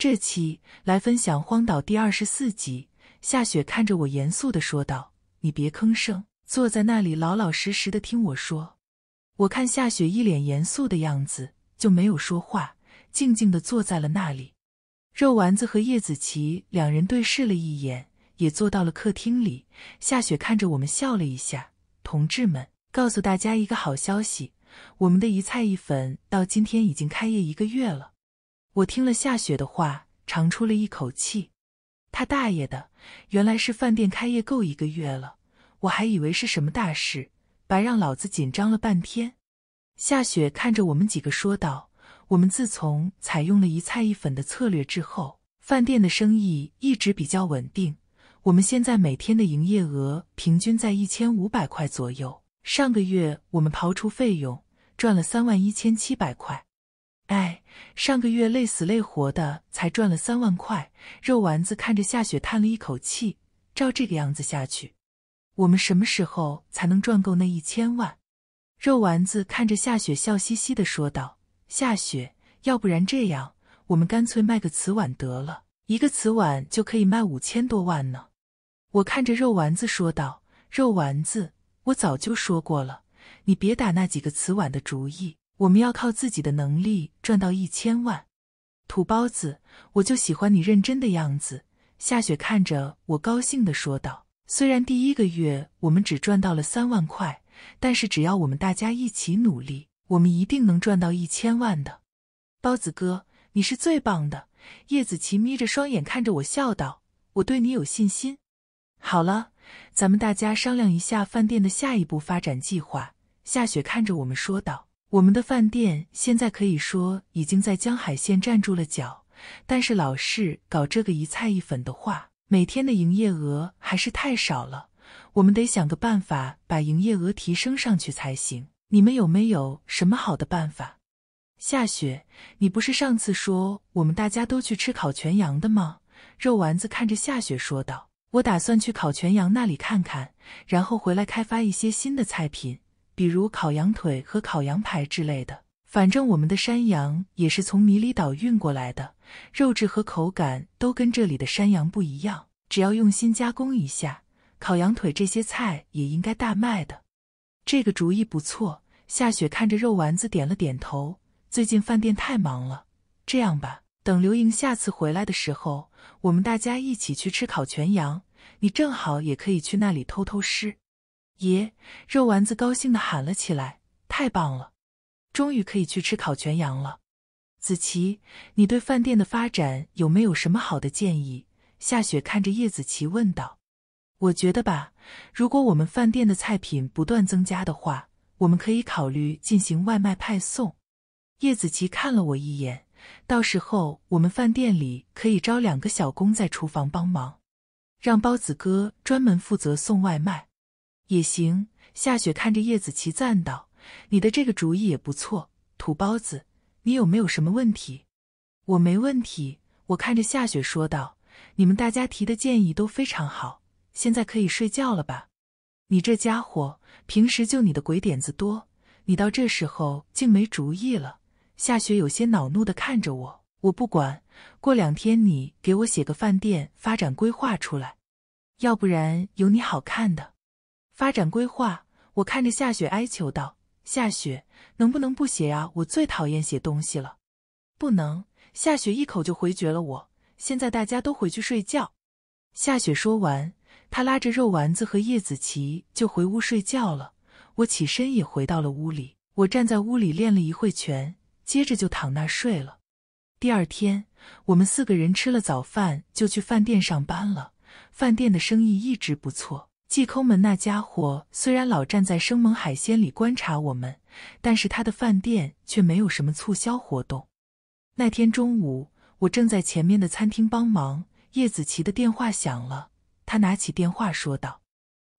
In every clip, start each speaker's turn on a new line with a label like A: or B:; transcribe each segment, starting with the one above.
A: 这期来分享《荒岛》第二十四集。夏雪看着我，严肃的说道：“你别吭声，坐在那里，老老实实的听我说。”我看夏雪一脸严肃的样子，就没有说话，静静的坐在了那里。肉丸子和叶子琪两人对视了一眼，也坐到了客厅里。夏雪看着我们，笑了一下：“同志们，告诉大家一个好消息，我们的‘一菜一粉’到今天已经开业一个月了。”我听了夏雪的话，长出了一口气。他大爷的，原来是饭店开业够一个月了，我还以为是什么大事，白让老子紧张了半天。夏雪看着我们几个说道：“我们自从采用了一菜一粉的策略之后，饭店的生意一直比较稳定。我们现在每天的营业额平均在一千五百块左右。上个月我们刨除费用，赚了三万一千七百块。”哎，上个月累死累活的才赚了三万块。肉丸子看着夏雪叹了一口气：“照这个样子下去，我们什么时候才能赚够那一千万？”肉丸子看着夏雪笑嘻嘻的说道：“夏雪，要不然这样，我们干脆卖个瓷碗得了，一个瓷碗就可以卖五千多万呢。”我看着肉丸子说道：“肉丸子，我早就说过了，你别打那几个瓷碗的主意。”我们要靠自己的能力赚到一千万，土包子，我就喜欢你认真的样子。夏雪看着我，高兴的说道：“虽然第一个月我们只赚到了三万块，但是只要我们大家一起努力，我们一定能赚到一千万的。”包子哥，你是最棒的。叶子琪眯着双眼看着我，笑道：“我对你有信心。”好了，咱们大家商量一下饭店的下一步发展计划。夏雪看着我们说道。我们的饭店现在可以说已经在江海县站住了脚，但是老是搞这个一菜一粉的话，每天的营业额还是太少了。我们得想个办法把营业额提升上去才行。你们有没有什么好的办法？夏雪，你不是上次说我们大家都去吃烤全羊的吗？肉丸子看着夏雪说道：“我打算去烤全羊那里看看，然后回来开发一些新的菜品。”比如烤羊腿和烤羊排之类的，反正我们的山羊也是从迷离岛运过来的，肉质和口感都跟这里的山羊不一样。只要用心加工一下，烤羊腿这些菜也应该大卖的。这个主意不错。夏雪看着肉丸子点了点头。最近饭店太忙了，这样吧，等刘莹下次回来的时候，我们大家一起去吃烤全羊，你正好也可以去那里偷偷吃。爷，肉丸子高兴的喊了起来：“太棒了，终于可以去吃烤全羊了！”子琪，你对饭店的发展有没有什么好的建议？”夏雪看着叶子琪问道。“我觉得吧，如果我们饭店的菜品不断增加的话，我们可以考虑进行外卖派送。”叶子琪看了我一眼：“到时候我们饭店里可以招两个小工在厨房帮忙，让包子哥专门负责送外卖。”也行，夏雪看着叶子琪赞道：“你的这个主意也不错，土包子，你有没有什么问题？”“我没问题。”我看着夏雪说道：“你们大家提的建议都非常好，现在可以睡觉了吧？”“你这家伙，平时就你的鬼点子多，你到这时候竟没主意了。”夏雪有些恼怒的看着我。“我不管，过两天你给我写个饭店发展规划出来，要不然有你好看的。”发展规划，我看着夏雪哀求道：“夏雪，能不能不写啊？我最讨厌写东西了。”“不能。”夏雪一口就回绝了我。现在大家都回去睡觉。夏雪说完，她拉着肉丸子和叶子琪就回屋睡觉了。我起身也回到了屋里。我站在屋里练了一会拳，接着就躺那睡了。第二天，我们四个人吃了早饭，就去饭店上班了。饭店的生意一直不错。季空门那家伙虽然老站在生猛海鲜里观察我们，但是他的饭店却没有什么促销活动。那天中午，我正在前面的餐厅帮忙，叶子琪的电话响了。他拿起电话说道：“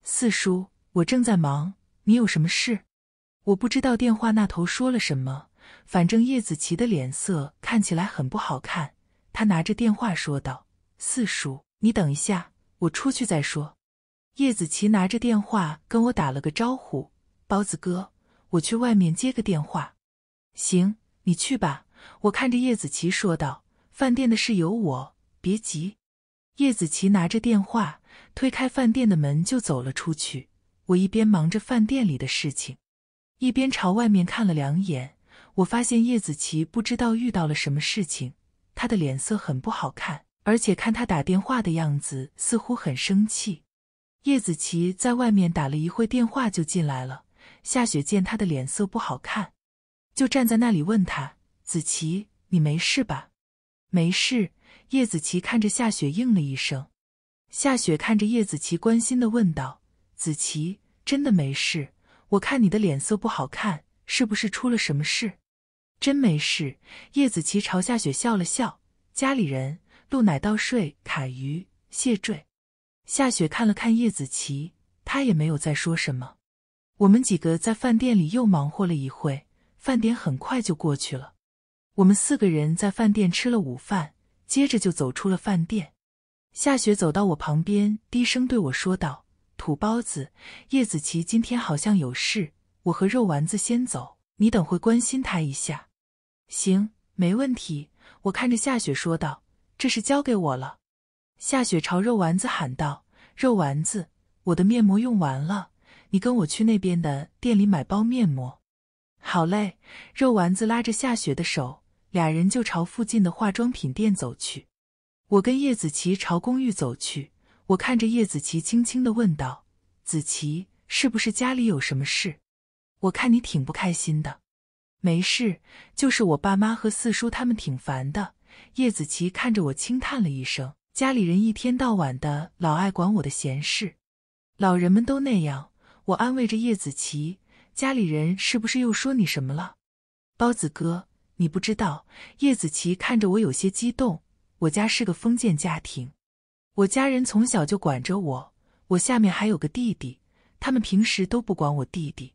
A: 四叔，我正在忙，你有什么事？”我不知道电话那头说了什么，反正叶子琪的脸色看起来很不好看。他拿着电话说道：“四叔，你等一下，我出去再说。”叶子琪拿着电话跟我打了个招呼：“包子哥，我去外面接个电话。”“行，你去吧。”我看着叶子琪说道：“饭店的事有我，别急。”叶子琪拿着电话，推开饭店的门就走了出去。我一边忙着饭店里的事情，一边朝外面看了两眼。我发现叶子琪不知道遇到了什么事情，他的脸色很不好看，而且看他打电话的样子，似乎很生气。叶子琪在外面打了一会电话就进来了。夏雪见她的脸色不好看，就站在那里问她：“子琪，你没事吧？”“没事。”叶子琪看着夏雪应了一声。夏雪看着叶子琪，关心的问道：“子琪，真的没事？我看你的脸色不好看，是不是出了什么事？”“真没事。”叶子琪朝夏雪笑了笑。家里人：陆奶道、睡卡鱼、谢坠。夏雪看了看叶子琪，他也没有再说什么。我们几个在饭店里又忙活了一会，饭点很快就过去了。我们四个人在饭店吃了午饭，接着就走出了饭店。夏雪走到我旁边，低声对我说道：“土包子，叶子琪今天好像有事，我和肉丸子先走，你等会关心他一下。”“行，没问题。”我看着夏雪说道，“这事交给我了。”夏雪朝肉丸子喊道：“肉丸子，我的面膜用完了，你跟我去那边的店里买包面膜。”“好嘞。”肉丸子拉着夏雪的手，俩人就朝附近的化妆品店走去。我跟叶子琪朝公寓走去，我看着叶子琪，轻轻的问道：“子琪，是不是家里有什么事？我看你挺不开心的。”“没事，就是我爸妈和四叔他们挺烦的。”叶子琪看着我，轻叹了一声。家里人一天到晚的，老爱管我的闲事，老人们都那样。我安慰着叶子琪，家里人是不是又说你什么了？”包子哥，你不知道。叶子琪看着我，有些激动。我家是个封建家庭，我家人从小就管着我。我下面还有个弟弟，他们平时都不管我弟弟。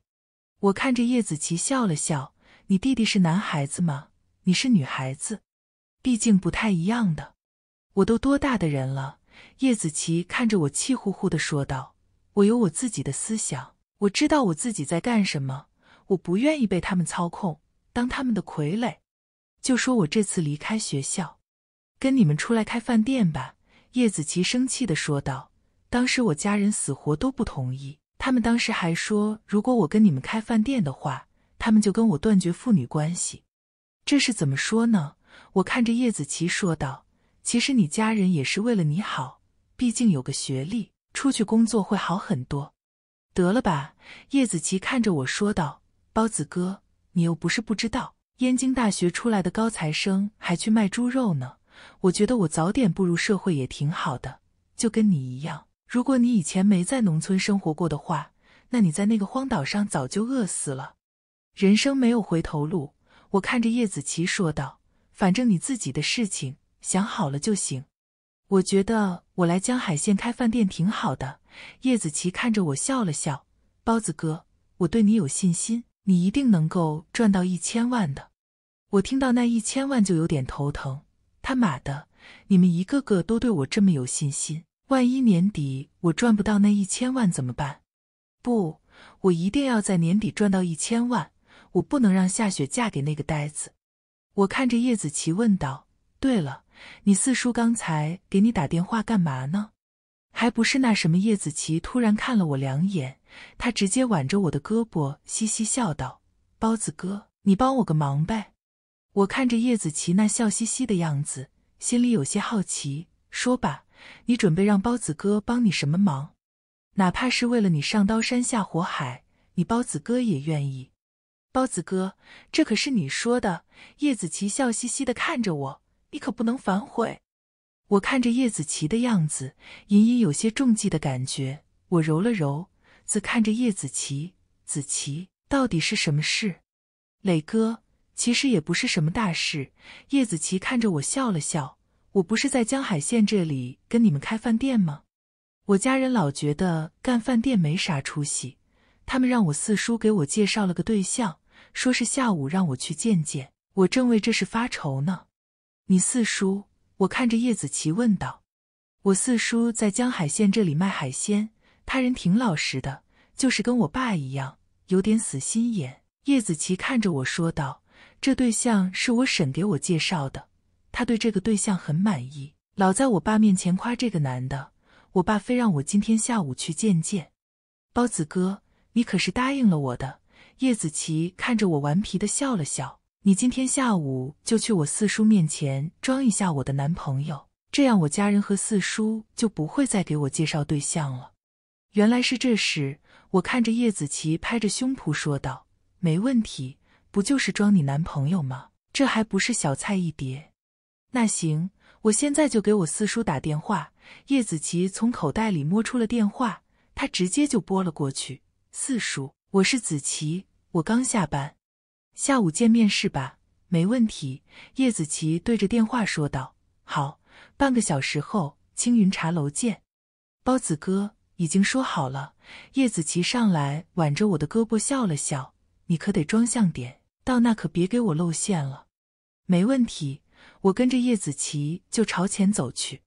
A: 我看着叶子琪笑了笑：“你弟弟是男孩子吗？你是女孩子，毕竟不太一样的。”我都多大的人了！叶子琪看着我，气呼呼的说道：“我有我自己的思想，我知道我自己在干什么，我不愿意被他们操控，当他们的傀儡。”就说：“我这次离开学校，跟你们出来开饭店吧。”叶子琪生气的说道：“当时我家人死活都不同意，他们当时还说，如果我跟你们开饭店的话，他们就跟我断绝父女关系。”这是怎么说呢？我看着叶子琪说道。其实你家人也是为了你好，毕竟有个学历，出去工作会好很多。得了吧，叶子琪看着我说道：“包子哥，你又不是不知道，燕京大学出来的高材生还去卖猪肉呢。我觉得我早点步入社会也挺好的，就跟你一样。如果你以前没在农村生活过的话，那你在那个荒岛上早就饿死了。人生没有回头路。”我看着叶子琪说道：“反正你自己的事情。”想好了就行。我觉得我来江海县开饭店挺好的。叶子琪看着我笑了笑：“包子哥，我对你有信心，你一定能够赚到一千万的。”我听到那一千万就有点头疼。他妈的，你们一个个都对我这么有信心，万一年底我赚不到那一千万怎么办？不，我一定要在年底赚到一千万。我不能让夏雪嫁给那个呆子。我看着叶子琪问道：“对了。”你四叔刚才给你打电话干嘛呢？还不是那什么叶子琪突然看了我两眼，他直接挽着我的胳膊，嘻嘻笑道：“包子哥，你帮我个忙呗。”我看着叶子琪那笑嘻嘻的样子，心里有些好奇，说吧，你准备让包子哥帮你什么忙？哪怕是为了你上刀山下火海，你包子哥也愿意。包子哥，这可是你说的。叶子琪笑嘻嘻的看着我。你可不能反悔！我看着叶子琪的样子，隐隐有些中计的感觉。我揉了揉，自看着叶子琪，子琪，到底是什么事？磊哥，其实也不是什么大事。叶子琪看着我笑了笑：“我不是在江海县这里跟你们开饭店吗？我家人老觉得干饭店没啥出息，他们让我四叔给我介绍了个对象，说是下午让我去见见。我正为这事发愁呢。”你四叔，我看着叶子琪问道：“我四叔在江海县这里卖海鲜，他人挺老实的，就是跟我爸一样，有点死心眼。”叶子琪看着我说道：“这对象是我婶给我介绍的，她对这个对象很满意，老在我爸面前夸这个男的。我爸非让我今天下午去见见包子哥，你可是答应了我的。”叶子琪看着我，顽皮的笑了笑。你今天下午就去我四叔面前装一下我的男朋友，这样我家人和四叔就不会再给我介绍对象了。原来是这时，我看着叶子琪拍着胸脯说道：“没问题，不就是装你男朋友吗？这还不是小菜一碟。”那行，我现在就给我四叔打电话。叶子琪从口袋里摸出了电话，他直接就拨了过去。四叔，我是子琪，我刚下班。下午见面是吧？没问题。叶子琪对着电话说道：“好，半个小时后青云茶楼见。”包子哥已经说好了。叶子琪上来挽着我的胳膊笑了笑：“你可得装像点，到那可别给我露馅了。”没问题。我跟着叶子琪就朝前走去。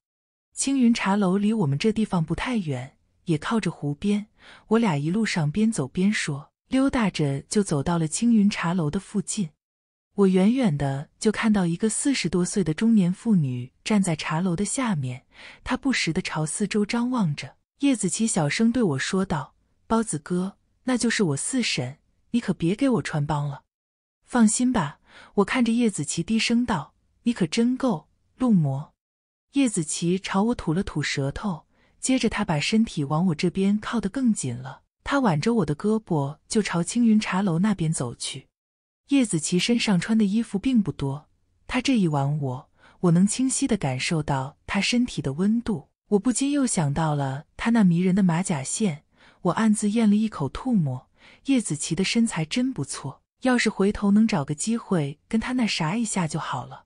A: 青云茶楼离我们这地方不太远，也靠着湖边。我俩一路上边走边说。溜达着就走到了青云茶楼的附近，我远远的就看到一个四十多岁的中年妇女站在茶楼的下面，她不时的朝四周张望着。叶子琪小声对我说道：“包子哥，那就是我四婶，你可别给我穿帮了。”放心吧，我看着叶子琪低声道：“你可真够陆魔。”叶子琪朝我吐了吐舌头，接着他把身体往我这边靠得更紧了。他挽着我的胳膊就朝青云茶楼那边走去。叶子琪身上穿的衣服并不多，他这一挽我，我能清晰的感受到他身体的温度。我不禁又想到了他那迷人的马甲线，我暗自咽了一口唾沫。叶子琪的身材真不错，要是回头能找个机会跟他那啥一下就好了。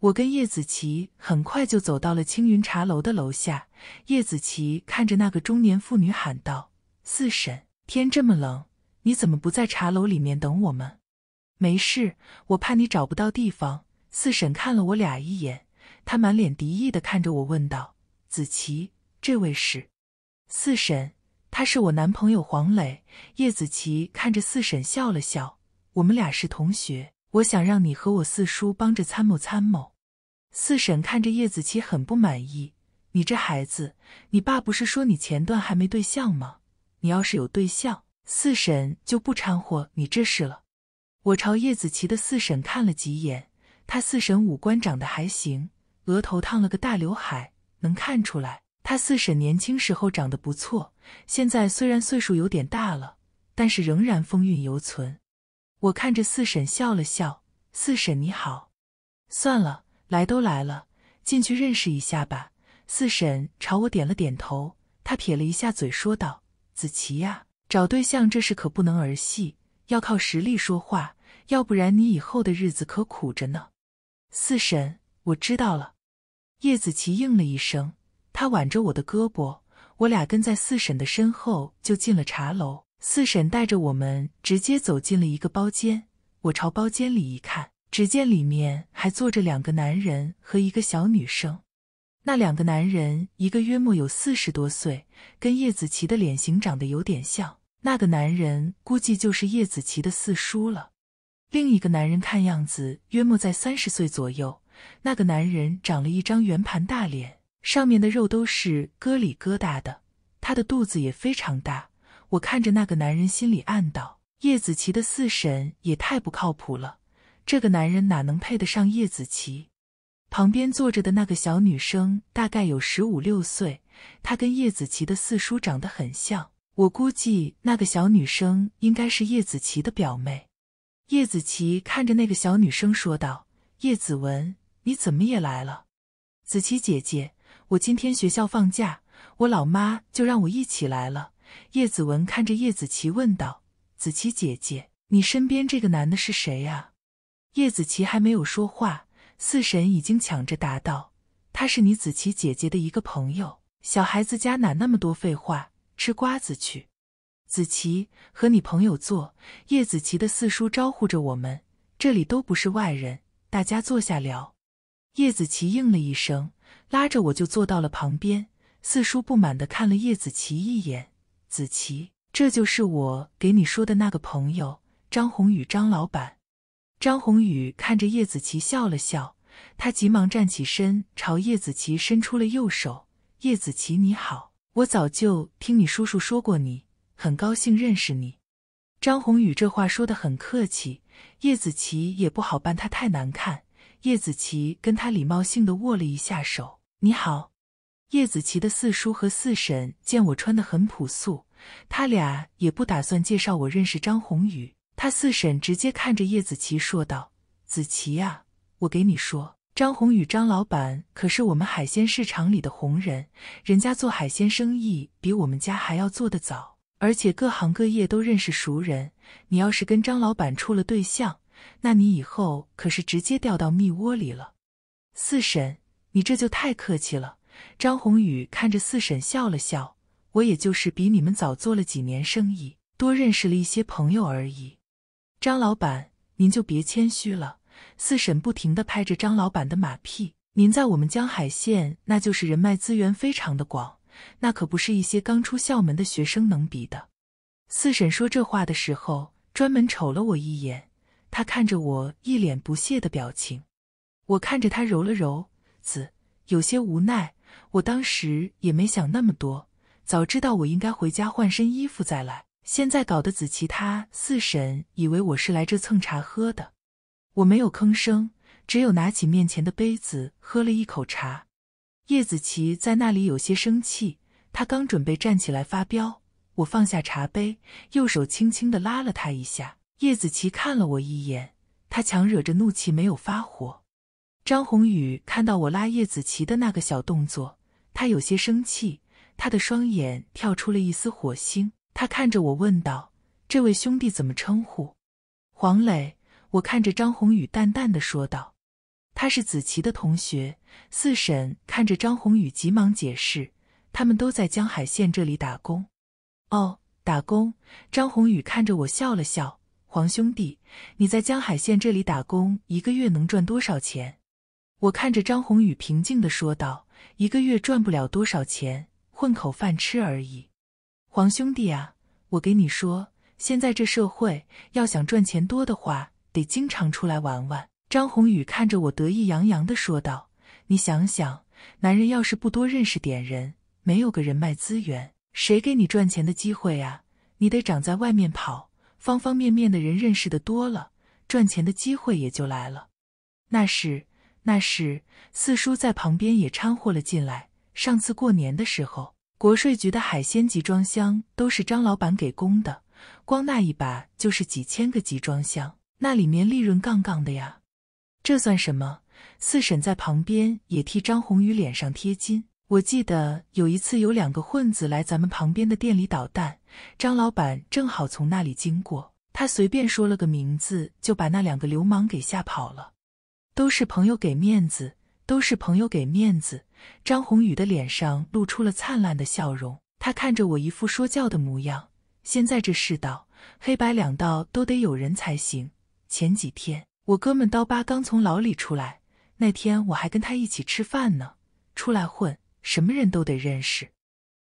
A: 我跟叶子琪很快就走到了青云茶楼的楼下。叶子琪看着那个中年妇女喊道。四婶，天这么冷，你怎么不在茶楼里面等我们？没事，我怕你找不到地方。四婶看了我俩一眼，她满脸敌意的看着我，问道：“子琪，这位是？”四婶，他是我男朋友黄磊。叶子琪看着四婶笑了笑，我们俩是同学，我想让你和我四叔帮着参谋参谋。四婶看着叶子琪很不满意：“你这孩子，你爸不是说你前段还没对象吗？”你要是有对象，四婶就不掺和你这事了。我朝叶子琪的四婶看了几眼，他四婶五官长得还行，额头烫了个大刘海，能看出来他四婶年轻时候长得不错。现在虽然岁数有点大了，但是仍然风韵犹存。我看着四婶笑了笑：“四婶你好。”算了，来都来了，进去认识一下吧。四婶朝我点了点头，她撇了一下嘴说道。子琪呀，找对象这事可不能儿戏，要靠实力说话，要不然你以后的日子可苦着呢。四婶，我知道了。叶子琪应了一声，她挽着我的胳膊，我俩跟在四婶的身后就进了茶楼。四婶带着我们直接走进了一个包间，我朝包间里一看，只见里面还坐着两个男人和一个小女生。那两个男人，一个约莫有四十多岁，跟叶子琪的脸型长得有点像，那个男人估计就是叶子琪的四叔了。另一个男人看样子约莫在三十岁左右，那个男人长了一张圆盘大脸，上面的肉都是疙里疙瘩的，他的肚子也非常大。我看着那个男人，心里暗道：叶子琪的四婶也太不靠谱了，这个男人哪能配得上叶子琪？旁边坐着的那个小女生大概有十五六岁，她跟叶子琪的四叔长得很像，我估计那个小女生应该是叶子琪的表妹。叶子琪看着那个小女生说道：“叶子文，你怎么也来了？”子琪姐姐，我今天学校放假，我老妈就让我一起来了。”叶子文看着叶子琪问道：“子琪姐姐，你身边这个男的是谁啊？”叶子琪还没有说话。四婶已经抢着答道：“他是你子琪姐姐的一个朋友。小孩子家哪那么多废话，吃瓜子去。子琪和你朋友坐。”叶子琪的四叔招呼着我们：“这里都不是外人，大家坐下聊。”叶子琪应了一声，拉着我就坐到了旁边。四叔不满地看了叶子琪一眼：“子琪，这就是我给你说的那个朋友，张宏宇，张老板。”张宏宇看着叶子琪笑了笑，他急忙站起身，朝叶子琪伸出了右手。叶子琪，你好，我早就听你叔叔说过你，很高兴认识你。张宏宇这话说得很客气，叶子琪也不好办，他太难看。叶子琪跟他礼貌性的握了一下手，你好。叶子琪的四叔和四婶见我穿得很朴素，他俩也不打算介绍我认识张宏宇。他四婶直接看着叶子琪说道：“子琪呀，我给你说，张宏宇张老板可是我们海鲜市场里的红人，人家做海鲜生意比我们家还要做得早，而且各行各业都认识熟人。你要是跟张老板处了对象，那你以后可是直接掉到蜜窝里了。”四婶，你这就太客气了。张宏宇看着四婶笑了笑：“我也就是比你们早做了几年生意，多认识了一些朋友而已。”张老板，您就别谦虚了。四婶不停的拍着张老板的马屁，您在我们江海县，那就是人脉资源非常的广，那可不是一些刚出校门的学生能比的。四婶说这话的时候，专门瞅了我一眼，她看着我一脸不屑的表情。我看着她揉了揉子，有些无奈。我当时也没想那么多，早知道我应该回家换身衣服再来。现在搞得子琪他四婶以为我是来这蹭茶喝的，我没有吭声，只有拿起面前的杯子喝了一口茶。叶子琪在那里有些生气，他刚准备站起来发飙，我放下茶杯，右手轻轻的拉了他一下。叶子琪看了我一眼，他强忍着怒气没有发火。张宏宇看到我拉叶子琪的那个小动作，他有些生气，他的双眼跳出了一丝火星。他看着我问道：“这位兄弟怎么称呼？”黄磊。我看着张宏宇淡淡的说道：“他是子琪的同学。”四婶看着张宏宇，急忙解释：“他们都在江海县这里打工。”“哦，打工。”张宏宇看着我笑了笑：“黄兄弟，你在江海县这里打工一个月能赚多少钱？”我看着张宏宇平静的说道：“一个月赚不了多少钱，混口饭吃而已。”黄兄弟啊，我给你说，现在这社会要想赚钱多的话，得经常出来玩玩。张宏宇看着我得意洋洋的说道：“你想想，男人要是不多认识点人，没有个人脉资源，谁给你赚钱的机会啊？你得长在外面跑，方方面面的人认识的多了，赚钱的机会也就来了。”那是，那是。四叔在旁边也掺和了进来。上次过年的时候。国税局的海鲜集装箱都是张老板给供的，光那一把就是几千个集装箱，那里面利润杠杠的呀！这算什么？四婶在旁边也替张宏宇脸上贴金。我记得有一次有两个混子来咱们旁边的店里捣蛋，张老板正好从那里经过，他随便说了个名字，就把那两个流氓给吓跑了。都是朋友给面子，都是朋友给面子。张宏宇的脸上露出了灿烂的笑容，他看着我，一副说教的模样。现在这世道，黑白两道都得有人才行。前几天我哥们刀疤刚从牢里出来，那天我还跟他一起吃饭呢。出来混，什么人都得认识。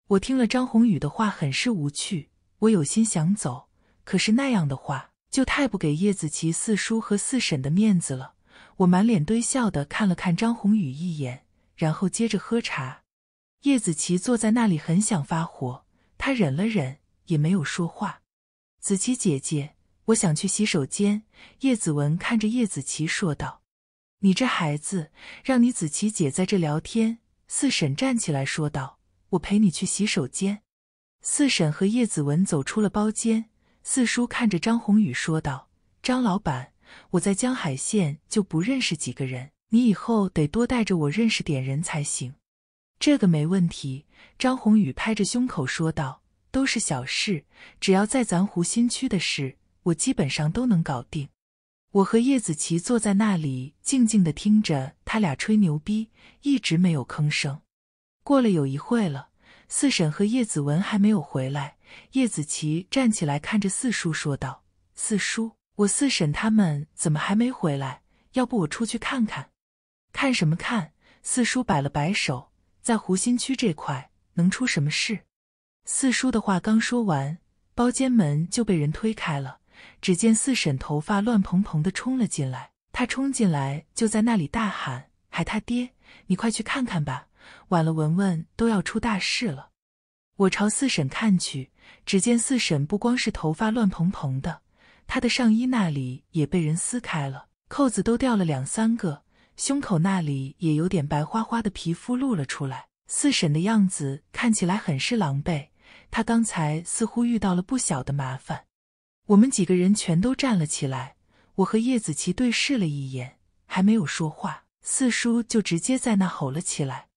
A: 我听了张宏宇的话，很是无趣。我有心想走，可是那样的话，就太不给叶子琪四叔和四婶的面子了。我满脸堆笑的看了看张宏宇一眼。然后接着喝茶，叶子琪坐在那里很想发火，她忍了忍也没有说话。子琪姐姐，我想去洗手间。叶子文看着叶子琪说道：“你这孩子，让你子琪姐在这聊天。”四婶站起来说道：“我陪你去洗手间。”四婶和叶子文走出了包间。四叔看着张宏宇说道：“张老板，我在江海县就不认识几个人。”你以后得多带着我认识点人才行，这个没问题。”张宏宇拍着胸口说道，“都是小事，只要在咱湖心区的事，我基本上都能搞定。”我和叶子琪坐在那里静静的听着他俩吹牛逼，一直没有吭声。过了有一会了，四婶和叶子文还没有回来。叶子琪站起来看着四叔说道：“四叔，我四婶他们怎么还没回来？要不我出去看看。”看什么看！四叔摆了摆手，在湖心区这块能出什么事？四叔的话刚说完，包间门就被人推开了。只见四婶头发乱蓬蓬的冲了进来，她冲进来就在那里大喊：“喊他爹，你快去看看吧，晚了文文都要出大事了！”我朝四婶看去，只见四婶不光是头发乱蓬蓬的，她的上衣那里也被人撕开了，扣子都掉了两三个。胸口那里也有点白花花的皮肤露了出来，四婶的样子看起来很是狼狈，她刚才似乎遇到了不小的麻烦。我们几个人全都站了起来，我和叶子琪对视了一眼，还没有说话，四叔就直接在那吼了起来：“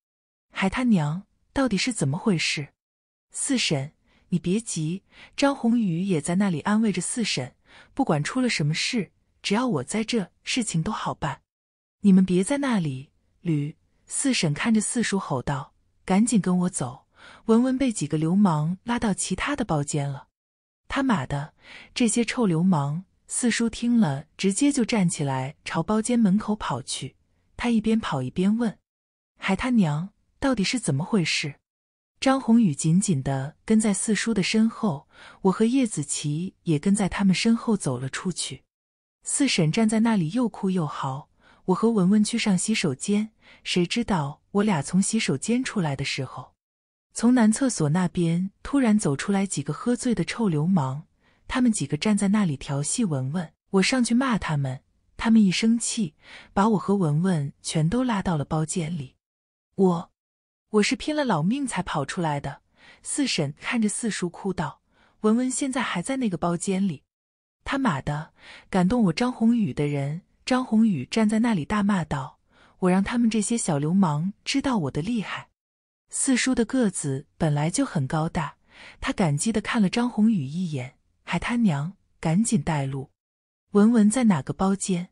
A: 孩他娘，到底是怎么回事？”四婶，你别急，张宏宇也在那里安慰着四婶，不管出了什么事，只要我在这，事情都好办。你们别在那里！吕四婶看着四叔吼道：“赶紧跟我走！”文文被几个流氓拉到其他的包间了。他妈的，这些臭流氓！四叔听了，直接就站起来朝包间门口跑去。他一边跑一边问：“孩他娘，到底是怎么回事？”张宏宇紧紧地跟在四叔的身后，我和叶子琪也跟在他们身后走了出去。四婶站在那里，又哭又嚎。我和文文去上洗手间，谁知道我俩从洗手间出来的时候，从男厕所那边突然走出来几个喝醉的臭流氓，他们几个站在那里调戏文文，我上去骂他们，他们一生气，把我和文文全都拉到了包间里。我，我是拼了老命才跑出来的。四婶看着四叔哭道：“文文现在还在那个包间里，他妈的，敢动我张宏宇的人！”张宏宇站在那里大骂道：“我让他们这些小流氓知道我的厉害！”四叔的个子本来就很高大，他感激的看了张宏宇一眼，还他娘，赶紧带路。文文在哪个包间？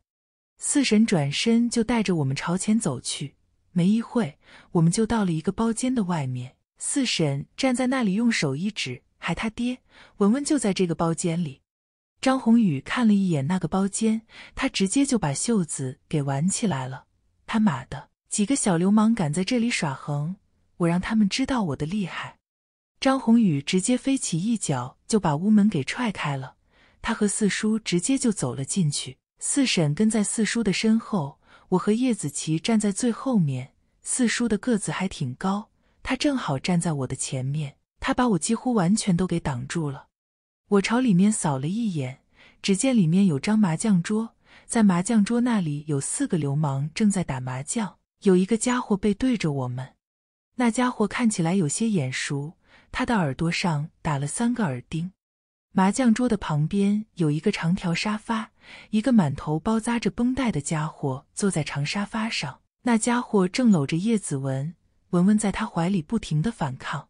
A: 四婶转身就带着我们朝前走去。没一会，我们就到了一个包间的外面。四婶站在那里，用手一指，还他爹，文文就在这个包间里。张宏宇看了一眼那个包间，他直接就把袖子给挽起来了。他妈的，几个小流氓敢在这里耍横，我让他们知道我的厉害！张宏宇直接飞起一脚就把屋门给踹开了，他和四叔直接就走了进去。四婶跟在四叔的身后，我和叶子琪站在最后面。四叔的个子还挺高，他正好站在我的前面，他把我几乎完全都给挡住了。我朝里面扫了一眼，只见里面有张麻将桌，在麻将桌那里有四个流氓正在打麻将，有一个家伙背对着我们，那家伙看起来有些眼熟，他的耳朵上打了三个耳钉。麻将桌的旁边有一个长条沙发，一个满头包扎着绷带的家伙坐在长沙发上，那家伙正搂着叶子文，文文在他怀里不停的反抗，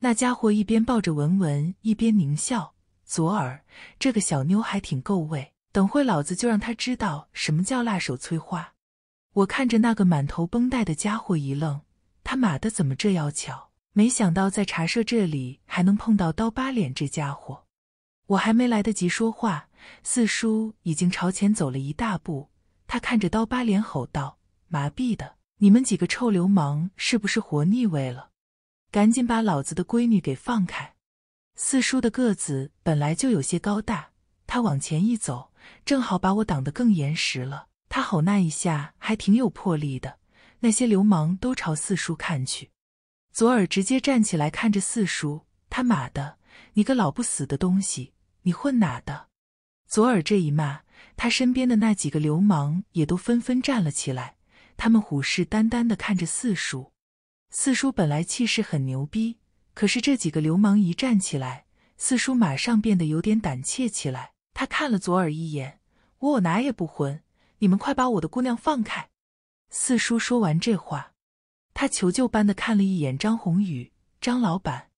A: 那家伙一边抱着文文，一边狞笑。左耳，这个小妞还挺够味。等会老子就让她知道什么叫辣手摧花。我看着那个满头绷带的家伙一愣，他妈的怎么这要巧？没想到在茶社这里还能碰到刀疤脸这家伙。我还没来得及说话，四叔已经朝前走了一大步。他看着刀疤脸吼道：“麻痹的，你们几个臭流氓是不是活腻味了？赶紧把老子的闺女给放开！”四叔的个子本来就有些高大，他往前一走，正好把我挡得更严实了。他吼那一下还挺有魄力的，那些流氓都朝四叔看去。左耳直接站起来看着四叔：“他妈的，你个老不死的东西，你混哪的？”左耳这一骂，他身边的那几个流氓也都纷纷站了起来，他们虎视眈眈的看着四叔。四叔本来气势很牛逼。可是这几个流氓一站起来，四叔马上变得有点胆怯起来。他看了左耳一眼：“我我哪也不混，你们快把我的姑娘放开！”四叔说完这话，他求救般的看了一眼张宏宇：“张老板，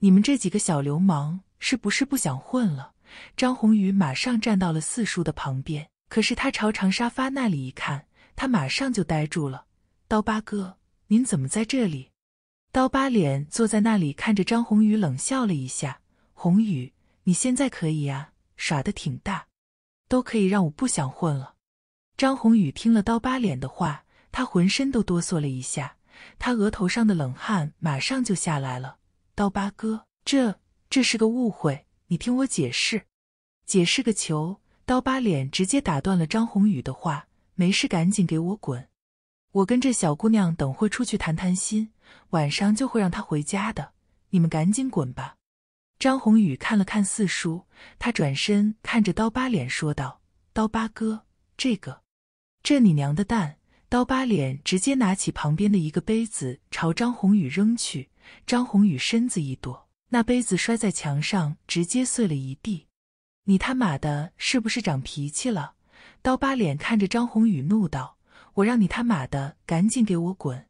A: 你们这几个小流氓是不是不想混了？”张宏宇马上站到了四叔的旁边。可是他朝长沙发那里一看，他马上就呆住了：“刀疤哥，您怎么在这里？”刀疤脸坐在那里看着张宏宇，冷笑了一下：“宏宇，你现在可以啊，耍的挺大，都可以让我不想混了。”张宏宇听了刀疤脸的话，他浑身都哆嗦了一下，他额头上的冷汗马上就下来了。“刀疤哥，这这是个误会，你听我解释。”“解释个球！”刀疤脸直接打断了张宏宇的话：“没事，赶紧给我滚，我跟这小姑娘等会出去谈谈心。”晚上就会让他回家的，你们赶紧滚吧！张宏宇看了看四叔，他转身看着刀疤脸说道：“刀疤哥，这个，这你娘的蛋！”刀疤脸直接拿起旁边的一个杯子朝张宏宇扔去，张宏宇身子一躲，那杯子摔在墙上，直接碎了一地。你他妈的，是不是长脾气了？刀疤脸看着张宏宇怒道：“我让你他妈的赶紧给我滚！”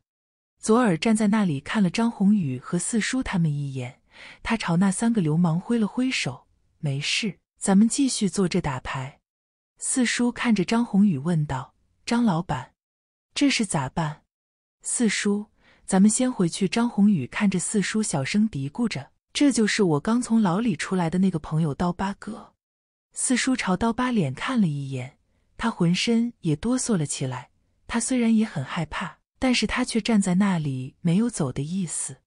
A: 左耳站在那里看了张宏宇和四叔他们一眼，他朝那三个流氓挥了挥手：“没事，咱们继续坐着打牌。”四叔看着张宏宇问道：“张老板，这是咋办？”四叔：“咱们先回去。”张宏宇看着四叔，小声嘀咕着：“这就是我刚从牢里出来的那个朋友，刀疤哥。”四叔朝刀疤脸看了一眼，他浑身也哆嗦了起来。他虽然也很害怕。但是他却站在那里没有走的意思。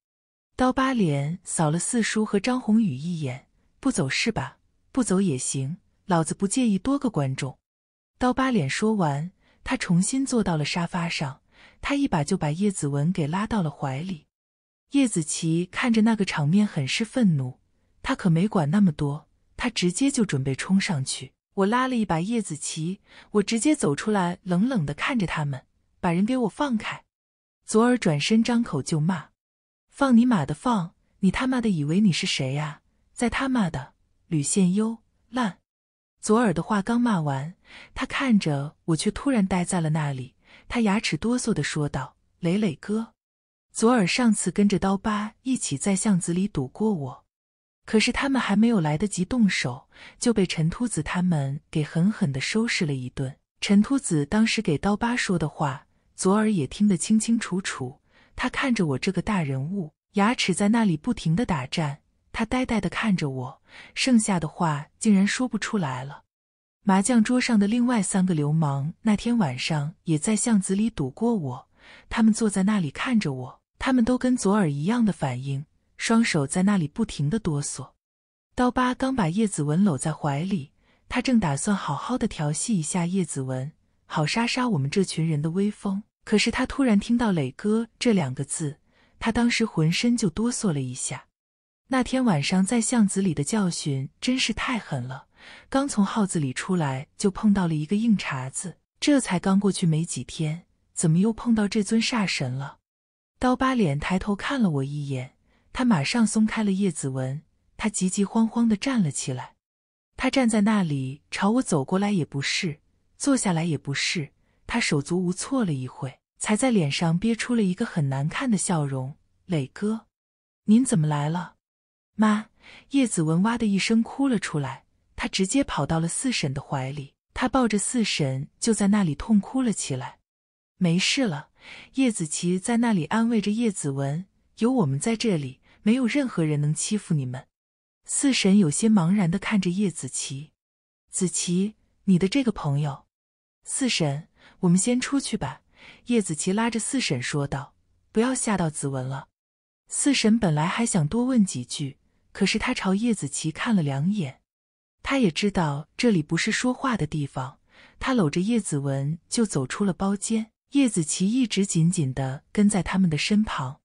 A: 刀疤脸扫了四叔和张宏宇一眼，不走是吧？不走也行，老子不介意多个观众。刀疤脸说完，他重新坐到了沙发上，他一把就把叶子文给拉到了怀里。叶子琪看着那个场面，很是愤怒。他可没管那么多，他直接就准备冲上去。我拉了一把叶子琪，我直接走出来，冷冷的看着他们，把人给我放开。左耳转身，张口就骂：“放你妈的放！你他妈的以为你是谁呀？在他妈的吕现优烂！”左耳的话刚骂完，他看着我，却突然呆在了那里。他牙齿哆嗦的说道：“磊磊哥，左耳上次跟着刀疤一起在巷子里堵过我，可是他们还没有来得及动手，就被陈秃子他们给狠狠的收拾了一顿。陈秃子当时给刀疤说的话。”左耳也听得清清楚楚，他看着我这个大人物，牙齿在那里不停的打颤。他呆呆的看着我，剩下的话竟然说不出来了。麻将桌上的另外三个流氓那天晚上也在巷子里堵过我，他们坐在那里看着我，他们都跟左耳一样的反应，双手在那里不停的哆嗦。刀疤刚把叶子文搂在怀里，他正打算好好的调戏一下叶子文。好杀杀我们这群人的威风！可是他突然听到“磊哥”这两个字，他当时浑身就哆嗦了一下。那天晚上在巷子里的教训真是太狠了，刚从号子里出来就碰到了一个硬茬子。这才刚过去没几天，怎么又碰到这尊煞神了？刀疤脸抬头看了我一眼，他马上松开了叶子文，他急急慌慌地站了起来。他站在那里，朝我走过来也不是。坐下来也不是，他手足无措了一会，才在脸上憋出了一个很难看的笑容。磊哥，您怎么来了？妈，叶子文哇的一声哭了出来，他直接跑到了四婶的怀里，他抱着四婶就在那里痛哭了起来。没事了，叶子琪在那里安慰着叶子文，有我们在这里，没有任何人能欺负你们。四婶有些茫然的看着叶子琪，子琪，你的这个朋友。四婶，我们先出去吧。”叶子琪拉着四婶说道，“不要吓到子文了。”四婶本来还想多问几句，可是她朝叶子琪看了两眼，她也知道这里不是说话的地方。他搂着叶子文就走出了包间。叶子琪一直紧紧的跟在他们的身旁。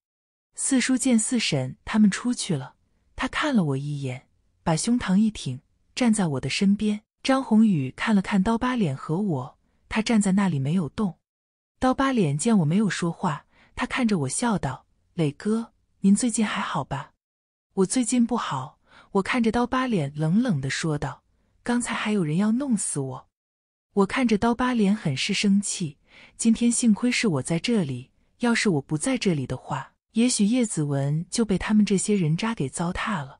A: 四叔见四婶他们出去了，他看了我一眼，把胸膛一挺，站在我的身边。张宏宇看了看刀疤脸和我。他站在那里没有动。刀疤脸见我没有说话，他看着我笑道：“磊哥，您最近还好吧？”我最近不好。我看着刀疤脸冷冷的说道：“刚才还有人要弄死我。”我看着刀疤脸，很是生气。今天幸亏是我在这里，要是我不在这里的话，也许叶子文就被他们这些人渣给糟蹋了。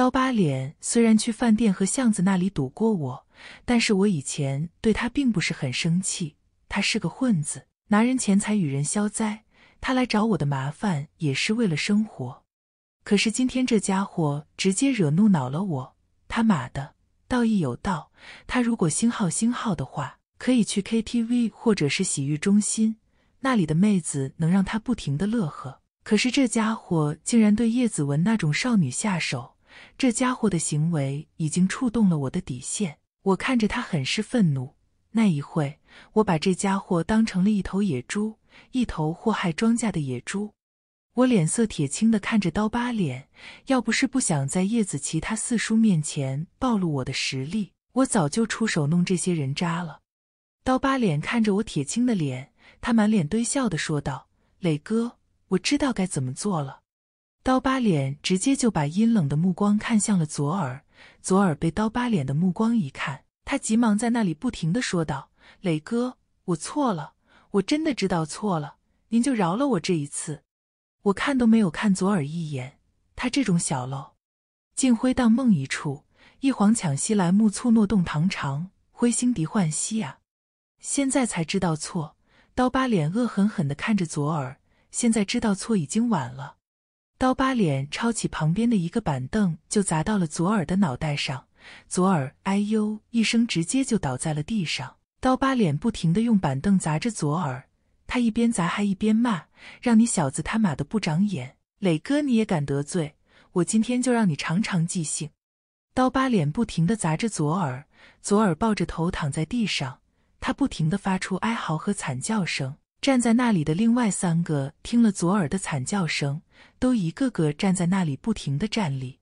A: 刀疤脸虽然去饭店和巷子那里堵过我，但是我以前对他并不是很生气。他是个混子，拿人钱财与人消灾。他来找我的麻烦也是为了生活。可是今天这家伙直接惹怒恼了我。他妈的，道义有道。他如果星号星号的话，可以去 KTV 或者是洗浴中心，那里的妹子能让他不停的乐呵。可是这家伙竟然对叶子文那种少女下手。这家伙的行为已经触动了我的底线，我看着他，很是愤怒。那一会，我把这家伙当成了一头野猪，一头祸害庄稼的野猪。我脸色铁青的看着刀疤脸，要不是不想在叶子琪他四叔面前暴露我的实力，我早就出手弄这些人渣了。刀疤脸看着我铁青的脸，他满脸堆笑的说道：“磊哥，我知道该怎么做了。”刀疤脸直接就把阴冷的目光看向了左耳，左耳被刀疤脸的目光一看，他急忙在那里不停的说道：“磊哥，我错了，我真的知道错了，您就饶了我这一次。”我看都没有看左耳一眼，他这种小喽，镜辉荡梦一处，一晃抢西来木促诺动堂长，灰心笛幻西啊！现在才知道错，刀疤脸恶狠狠的看着左耳，现在知道错已经晚了。刀疤脸抄起旁边的一个板凳，就砸到了左耳的脑袋上。左耳哎呦一声，直接就倒在了地上。刀疤脸不停地用板凳砸着左耳，他一边砸还一边骂：“让你小子他妈的不长眼，磊哥你也敢得罪我，今天就让你尝尝记性！”刀疤脸不停地砸着左耳，左耳抱着头躺在地上，他不停地发出哀嚎和惨叫声。站在那里的另外三个听了左耳的惨叫声，都一个个站在那里不停的站立。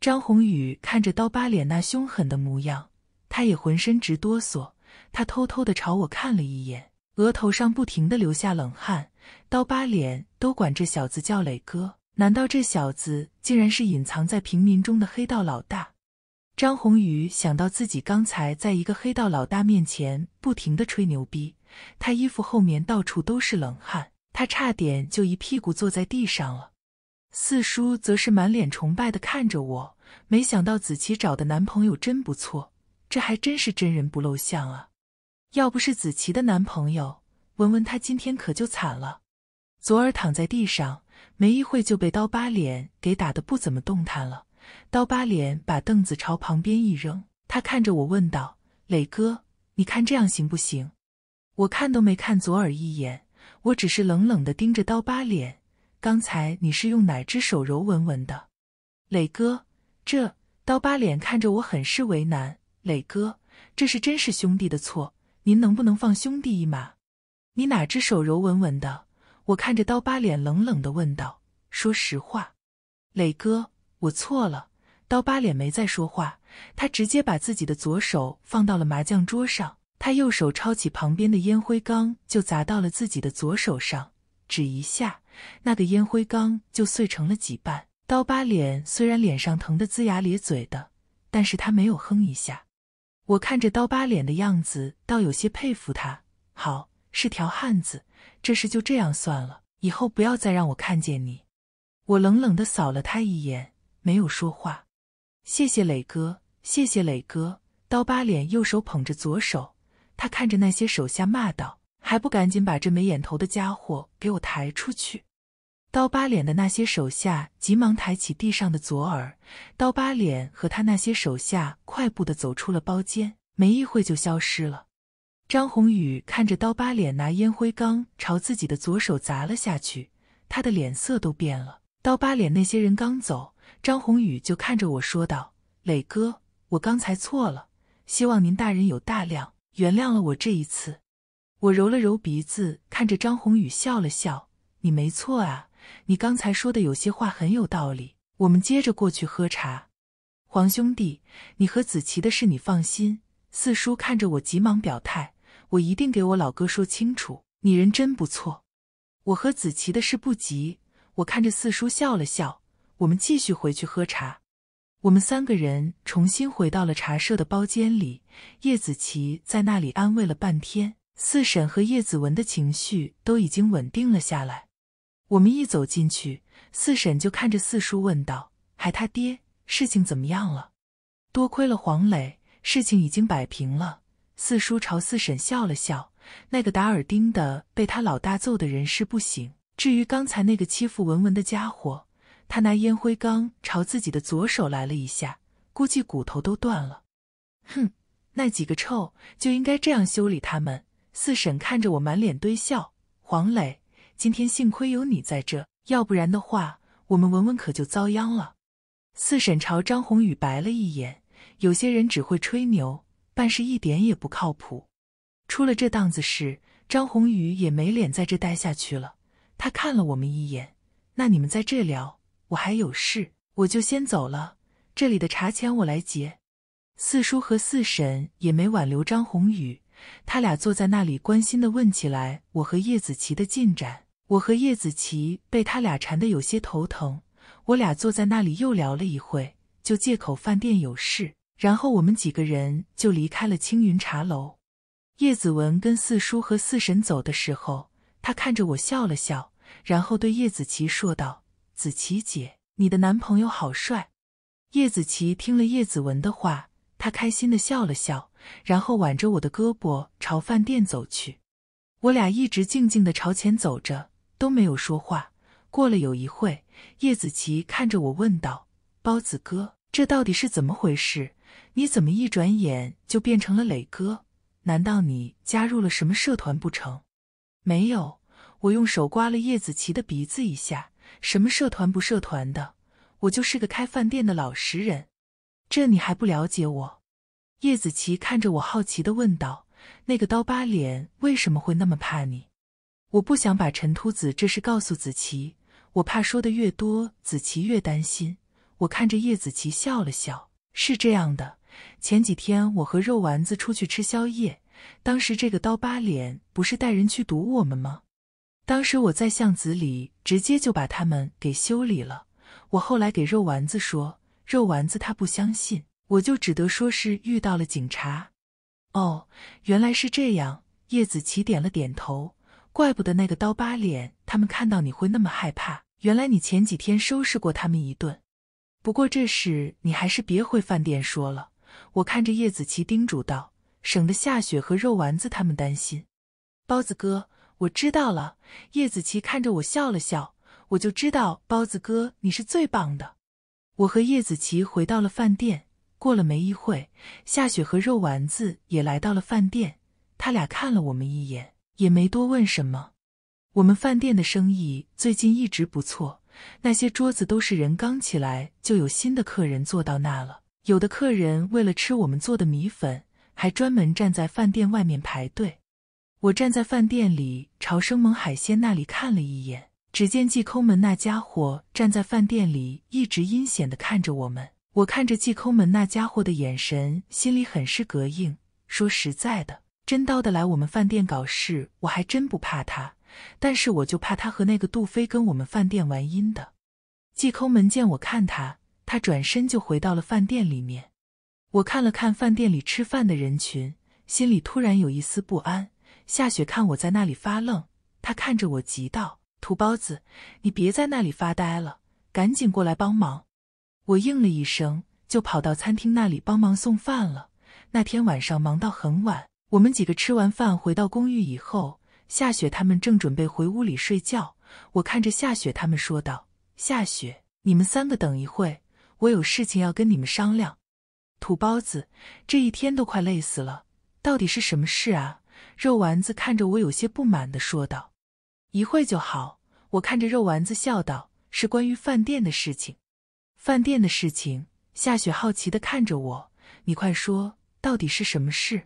A: 张宏宇看着刀疤脸那凶狠的模样，他也浑身直哆嗦。他偷偷的朝我看了一眼，额头上不停的流下冷汗。刀疤脸都管这小子叫磊哥，难道这小子竟然是隐藏在平民中的黑道老大？张宏宇想到自己刚才在一个黑道老大面前不停的吹牛逼。他衣服后面到处都是冷汗，他差点就一屁股坐在地上了。四叔则是满脸崇拜的看着我。没想到子琪找的男朋友真不错，这还真是真人不露相啊！要不是子琪的男朋友，文文她今天可就惨了。昨儿躺在地上，没一会就被刀疤脸给打得不怎么动弹了。刀疤脸把凳子朝旁边一扔，他看着我问道：“磊哥，你看这样行不行？”我看都没看左耳一眼，我只是冷冷的盯着刀疤脸。刚才你是用哪只手揉文文的，磊哥？这刀疤脸看着我很是为难。磊哥，这是真是兄弟的错，您能不能放兄弟一马？你哪只手揉文文的？我看着刀疤脸冷冷的问道。说实话，磊哥，我错了。刀疤脸没再说话，他直接把自己的左手放到了麻将桌上。他右手抄起旁边的烟灰缸，就砸到了自己的左手上，只一下，那个烟灰缸就碎成了几半。刀疤脸虽然脸上疼得龇牙咧嘴的，但是他没有哼一下。我看着刀疤脸的样子，倒有些佩服他，好，是条汉子。这事就这样算了，以后不要再让我看见你。我冷冷地扫了他一眼，没有说话。谢谢磊哥，谢谢磊哥。刀疤脸右手捧着左手。他看着那些手下骂道：“还不赶紧把这没眼头的家伙给我抬出去！”刀疤脸的那些手下急忙抬起地上的左耳。刀疤脸和他那些手下快步的走出了包间，没一会就消失了。张宏宇看着刀疤脸拿烟灰缸朝自己的左手砸了下去，他的脸色都变了。刀疤脸那些人刚走，张宏宇就看着我说道：“磊哥，我刚才错了，希望您大人有大量。”原谅了我这一次，我揉了揉鼻子，看着张宏宇笑了笑。你没错啊，你刚才说的有些话很有道理。我们接着过去喝茶。黄兄弟，你和子琪的事你放心。四叔看着我，急忙表态：我一定给我老哥说清楚。你人真不错。我和子琪的事不急。我看着四叔笑了笑，我们继续回去喝茶。我们三个人重新回到了茶社的包间里，叶子琪在那里安慰了半天，四婶和叶子文的情绪都已经稳定了下来。我们一走进去，四婶就看着四叔问道：“海他爹，事情怎么样了？”多亏了黄磊，事情已经摆平了。四叔朝四婶笑了笑：“那个打耳钉的被他老大揍的人是不行，至于刚才那个欺负文文的家伙。”他拿烟灰缸朝自己的左手来了一下，估计骨头都断了。哼，那几个臭就应该这样修理他们。四婶看着我满脸堆笑：“黄磊，今天幸亏有你在这，要不然的话，我们文文可就遭殃了。”四婶朝张宏宇白了一眼：“有些人只会吹牛，办事一点也不靠谱。”出了这档子事，张宏宇也没脸在这待下去了。他看了我们一眼：“那你们在这聊。”我还有事，我就先走了。这里的茶钱我来结。四叔和四婶也没挽留张宏宇，他俩坐在那里关心的问起来我和叶子琪的进展。我和叶子琪被他俩缠得有些头疼，我俩坐在那里又聊了一会，就借口饭店有事，然后我们几个人就离开了青云茶楼。叶子文跟四叔和四婶走的时候，他看着我笑了笑，然后对叶子琪说道。子琪姐，你的男朋友好帅。叶子琪听了叶子文的话，她开心的笑了笑，然后挽着我的胳膊朝饭店走去。我俩一直静静的朝前走着，都没有说话。过了有一会，叶子琪看着我问道：“包子哥，这到底是怎么回事？你怎么一转眼就变成了磊哥？难道你加入了什么社团不成？”“没有。”我用手刮了叶子琪的鼻子一下。什么社团不社团的，我就是个开饭店的老实人，这你还不了解我？叶子琪看着我，好奇的问道：“那个刀疤脸为什么会那么怕你？”我不想把陈秃子这事告诉子琪，我怕说的越多，子琪越担心。我看着叶子琪笑了笑：“是这样的，前几天我和肉丸子出去吃宵夜，当时这个刀疤脸不是带人去堵我们吗？”当时我在巷子里，直接就把他们给修理了。我后来给肉丸子说，肉丸子他不相信，我就只得说是遇到了警察。哦，原来是这样。叶子奇点了点头，怪不得那个刀疤脸他们看到你会那么害怕，原来你前几天收拾过他们一顿。不过这事你还是别回饭店说了，我看着叶子奇叮嘱道，省得夏雪和肉丸子他们担心。包子哥。我知道了，叶子琪看着我笑了笑，我就知道包子哥你是最棒的。我和叶子琪回到了饭店，过了没一会，夏雪和肉丸子也来到了饭店。他俩看了我们一眼，也没多问什么。我们饭店的生意最近一直不错，那些桌子都是人刚起来就有新的客人坐到那了。有的客人为了吃我们做的米粉，还专门站在饭店外面排队。我站在饭店里，朝生猛海鲜那里看了一眼，只见季抠门那家伙站在饭店里，一直阴险的看着我们。我看着季抠门那家伙的眼神，心里很是膈应。说实在的，真刀的来我们饭店搞事，我还真不怕他，但是我就怕他和那个杜飞跟我们饭店玩阴的。季抠门见我看他，他转身就回到了饭店里面。我看了看饭店里吃饭的人群，心里突然有一丝不安。夏雪看我在那里发愣，她看着我急道：“土包子，你别在那里发呆了，赶紧过来帮忙。”我应了一声，就跑到餐厅那里帮忙送饭了。那天晚上忙到很晚，我们几个吃完饭回到公寓以后，夏雪他们正准备回屋里睡觉，我看着夏雪他们说道：“夏雪，你们三个等一会，我有事情要跟你们商量。”土包子，这一天都快累死了，到底是什么事啊？肉丸子看着我，有些不满的说道：“一会就好。”我看着肉丸子笑道：“是关于饭店的事情。”饭店的事情，夏雪好奇的看着我：“你快说，到底是什么事？”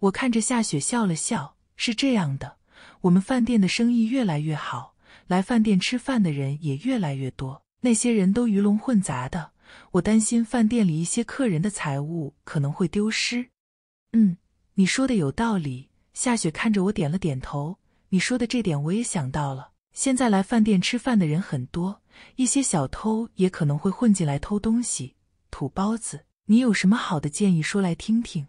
A: 我看着夏雪笑了笑：“是这样的，我们饭店的生意越来越好，来饭店吃饭的人也越来越多，那些人都鱼龙混杂的，我担心饭店里一些客人的财物可能会丢失。”“嗯，你说的有道理。”夏雪看着我，点了点头。你说的这点我也想到了。现在来饭店吃饭的人很多，一些小偷也可能会混进来偷东西。土包子，你有什么好的建议，说来听听。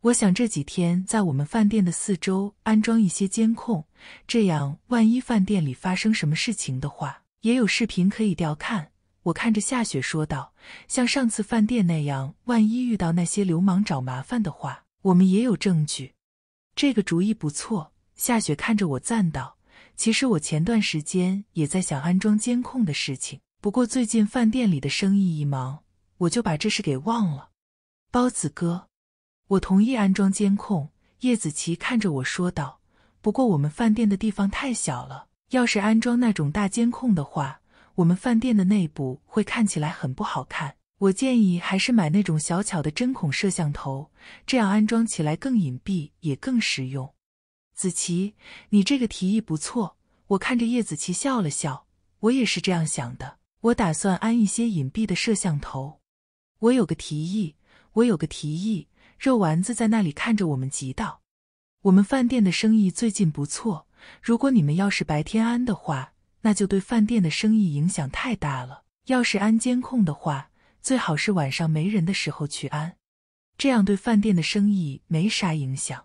A: 我想这几天在我们饭店的四周安装一些监控，这样万一饭店里发生什么事情的话，也有视频可以调看。我看着夏雪说道：“像上次饭店那样，万一遇到那些流氓找麻烦的话，我们也有证据。”这个主意不错，夏雪看着我赞道。其实我前段时间也在想安装监控的事情，不过最近饭店里的生意一忙，我就把这事给忘了。包子哥，我同意安装监控。叶子琪看着我说道。不过我们饭店的地方太小了，要是安装那种大监控的话，我们饭店的内部会看起来很不好看。我建议还是买那种小巧的针孔摄像头，这样安装起来更隐蔽，也更实用。子琪，你这个提议不错。我看着叶子琪笑了笑，我也是这样想的。我打算安一些隐蔽的摄像头。我有个提议，我有个提议。肉丸子在那里看着我们急道：“我们饭店的生意最近不错，如果你们要是白天安的话，那就对饭店的生意影响太大了。要是安监控的话。”最好是晚上没人的时候去安，这样对饭店的生意没啥影响。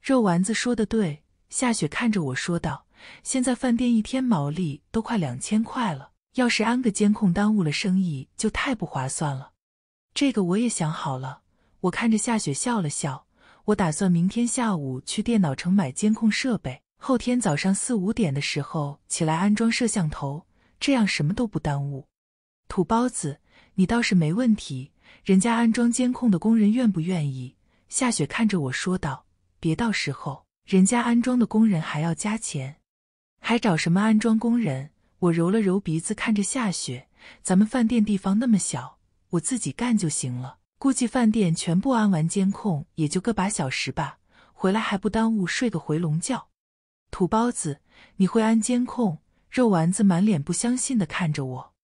A: 肉丸子说的对，夏雪看着我说道：“现在饭店一天毛利都快两千块了，要是安个监控耽误了生意，就太不划算了。”这个我也想好了，我看着夏雪笑了笑。我打算明天下午去电脑城买监控设备，后天早上四五点的时候起来安装摄像头，这样什么都不耽误。土包子。你倒是没问题，人家安装监控的工人愿不愿意？夏雪看着我说道：“别到时候人家安装的工人还要加钱，还找什么安装工人？”我揉了揉鼻子，看着夏雪：“咱们饭店地方那么小，我自己干就行了。估计饭店全部安完监控也就个把小时吧，回来还不耽误睡个回笼觉。”土包子，你会安监控？肉丸子满脸不相信的看着我。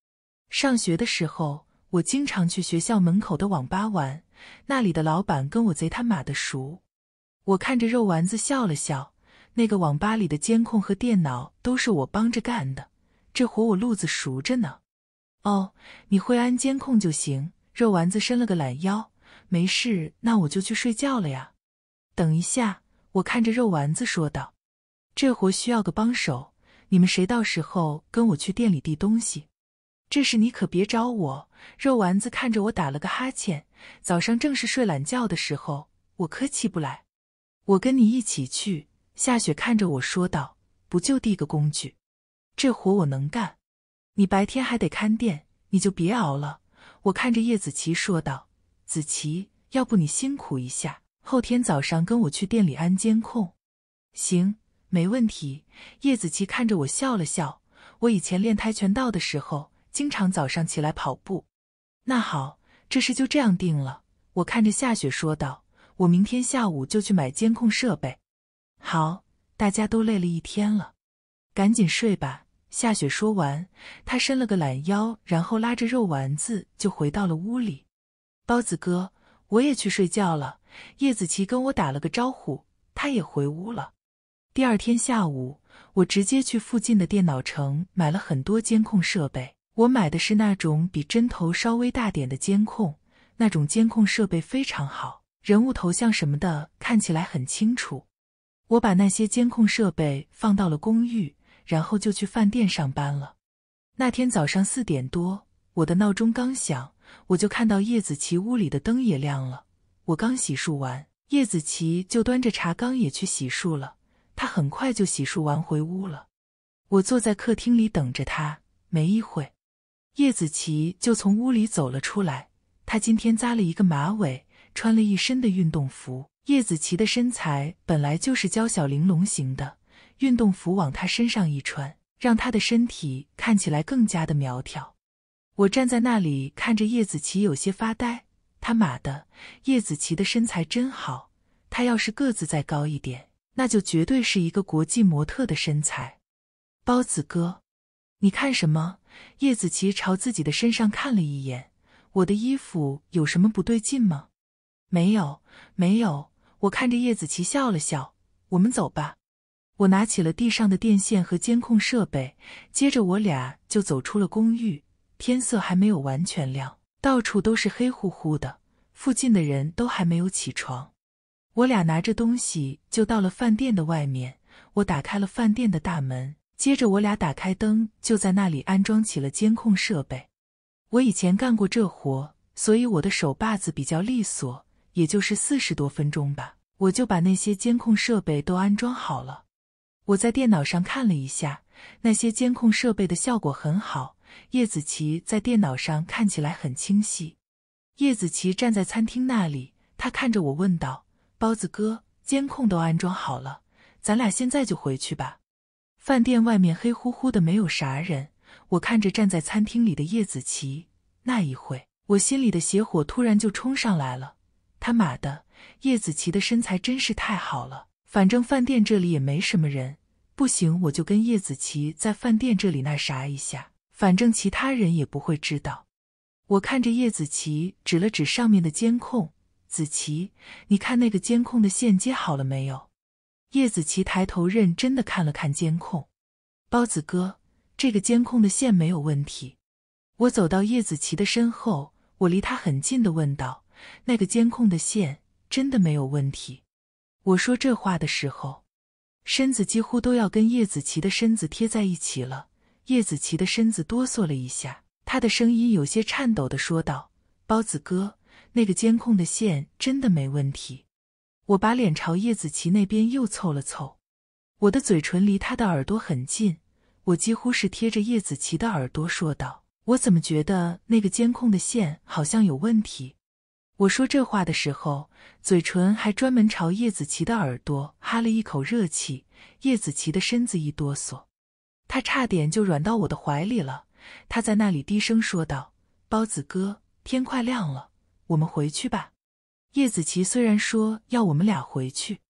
A: 上学的时候。我经常去学校门口的网吧玩，那里的老板跟我贼他妈的熟。我看着肉丸子笑了笑。那个网吧里的监控和电脑都是我帮着干的，这活我路子熟着呢。哦，你会安监控就行。肉丸子伸了个懒腰，没事，那我就去睡觉了呀。等一下，我看着肉丸子说道：“这活需要个帮手，你们谁到时候跟我去店里递东西？”这事你可别找我。肉丸子看着我打了个哈欠，早上正是睡懒觉的时候，我可起不来。我跟你一起去。夏雪看着我说道：“不就递个工具，这活我能干。你白天还得看店，你就别熬了。”我看着叶子琪说道：“子琪，要不你辛苦一下，后天早上跟我去店里安监控。”行，没问题。叶子琪看着我笑了笑。我以前练跆拳道的时候。经常早上起来跑步，那好，这事就这样定了。我看着夏雪说道：“我明天下午就去买监控设备。”好，大家都累了一天了，赶紧睡吧。夏雪说完，她伸了个懒腰，然后拉着肉丸子就回到了屋里。包子哥，我也去睡觉了。叶子琪跟我打了个招呼，他也回屋了。第二天下午，我直接去附近的电脑城买了很多监控设备。我买的是那种比针头稍微大点的监控，那种监控设备非常好，人物头像什么的看起来很清楚。我把那些监控设备放到了公寓，然后就去饭店上班了。那天早上四点多，我的闹钟刚响，我就看到叶子琪屋里的灯也亮了。我刚洗漱完，叶子琪就端着茶缸也去洗漱了。他很快就洗漱完回屋了。我坐在客厅里等着他，没一会。叶子琪就从屋里走了出来。他今天扎了一个马尾，穿了一身的运动服。叶子琪的身材本来就是娇小玲珑型的，运动服往他身上一穿，让他的身体看起来更加的苗条。我站在那里看着叶子琪，有些发呆。他妈的，叶子琪的身材真好。他要是个子再高一点，那就绝对是一个国际模特的身材。包子哥，你看什么？叶子琪朝自己的身上看了一眼，我的衣服有什么不对劲吗？没有，没有。我看着叶子琪笑了笑，我们走吧。我拿起了地上的电线和监控设备，接着我俩就走出了公寓。天色还没有完全亮，到处都是黑乎乎的，附近的人都还没有起床。我俩拿着东西就到了饭店的外面，我打开了饭店的大门。接着，我俩打开灯，就在那里安装起了监控设备。我以前干过这活，所以我的手把子比较利索，也就是四十多分钟吧，我就把那些监控设备都安装好了。我在电脑上看了一下，那些监控设备的效果很好，叶子琪在电脑上看起来很清晰。叶子琪站在餐厅那里，他看着我问道：“包子哥，监控都安装好了，咱俩现在就回去吧？”饭店外面黑乎乎的，没有啥人。我看着站在餐厅里的叶子琪，那一会我心里的邪火突然就冲上来了。他妈的，叶子琪的身材真是太好了。反正饭店这里也没什么人，不行我就跟叶子琪在饭店这里那啥一下，反正其他人也不会知道。我看着叶子琪，指了指上面的监控：“子琪，你看那个监控的线接好了没有？”叶子琪抬头认真的看了看监控，包子哥，这个监控的线没有问题。我走到叶子琪的身后，我离他很近的问道：“那个监控的线真的没有问题？”我说这话的时候，身子几乎都要跟叶子琪的身子贴在一起了。叶子琪的身子哆嗦了一下，他的声音有些颤抖的说道：“包子哥，那个监控的线真的没问题。”我把脸朝叶子琪那边又凑了凑，我的嘴唇离他的耳朵很近，我几乎是贴着叶子琪的耳朵说道：“我怎么觉得那个监控的线好像有问题？”我说这话的时候，嘴唇还专门朝叶子琪的耳朵哈了一口热气。叶子琪的身子一哆嗦，他差点就软到我的怀里了。他在那里低声说道：“包子哥，天快亮了，我们回去吧。”叶子琪虽然说要我们俩回去，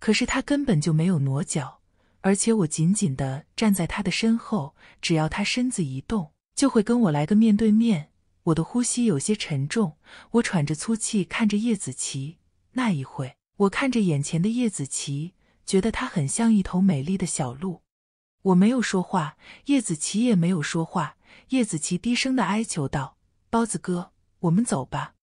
A: 可是他根本就没有挪脚，而且我紧紧的站在他的身后，只要他身子一动，就会跟我来个面对面。我的呼吸有些沉重，我喘着粗气看着叶子琪。那一会，我看着眼前的叶子琪，觉得他很像一头美丽的小鹿。我没有说话，叶子琪也没有说话。叶子琪低声的哀求道：“包子哥，我们走吧，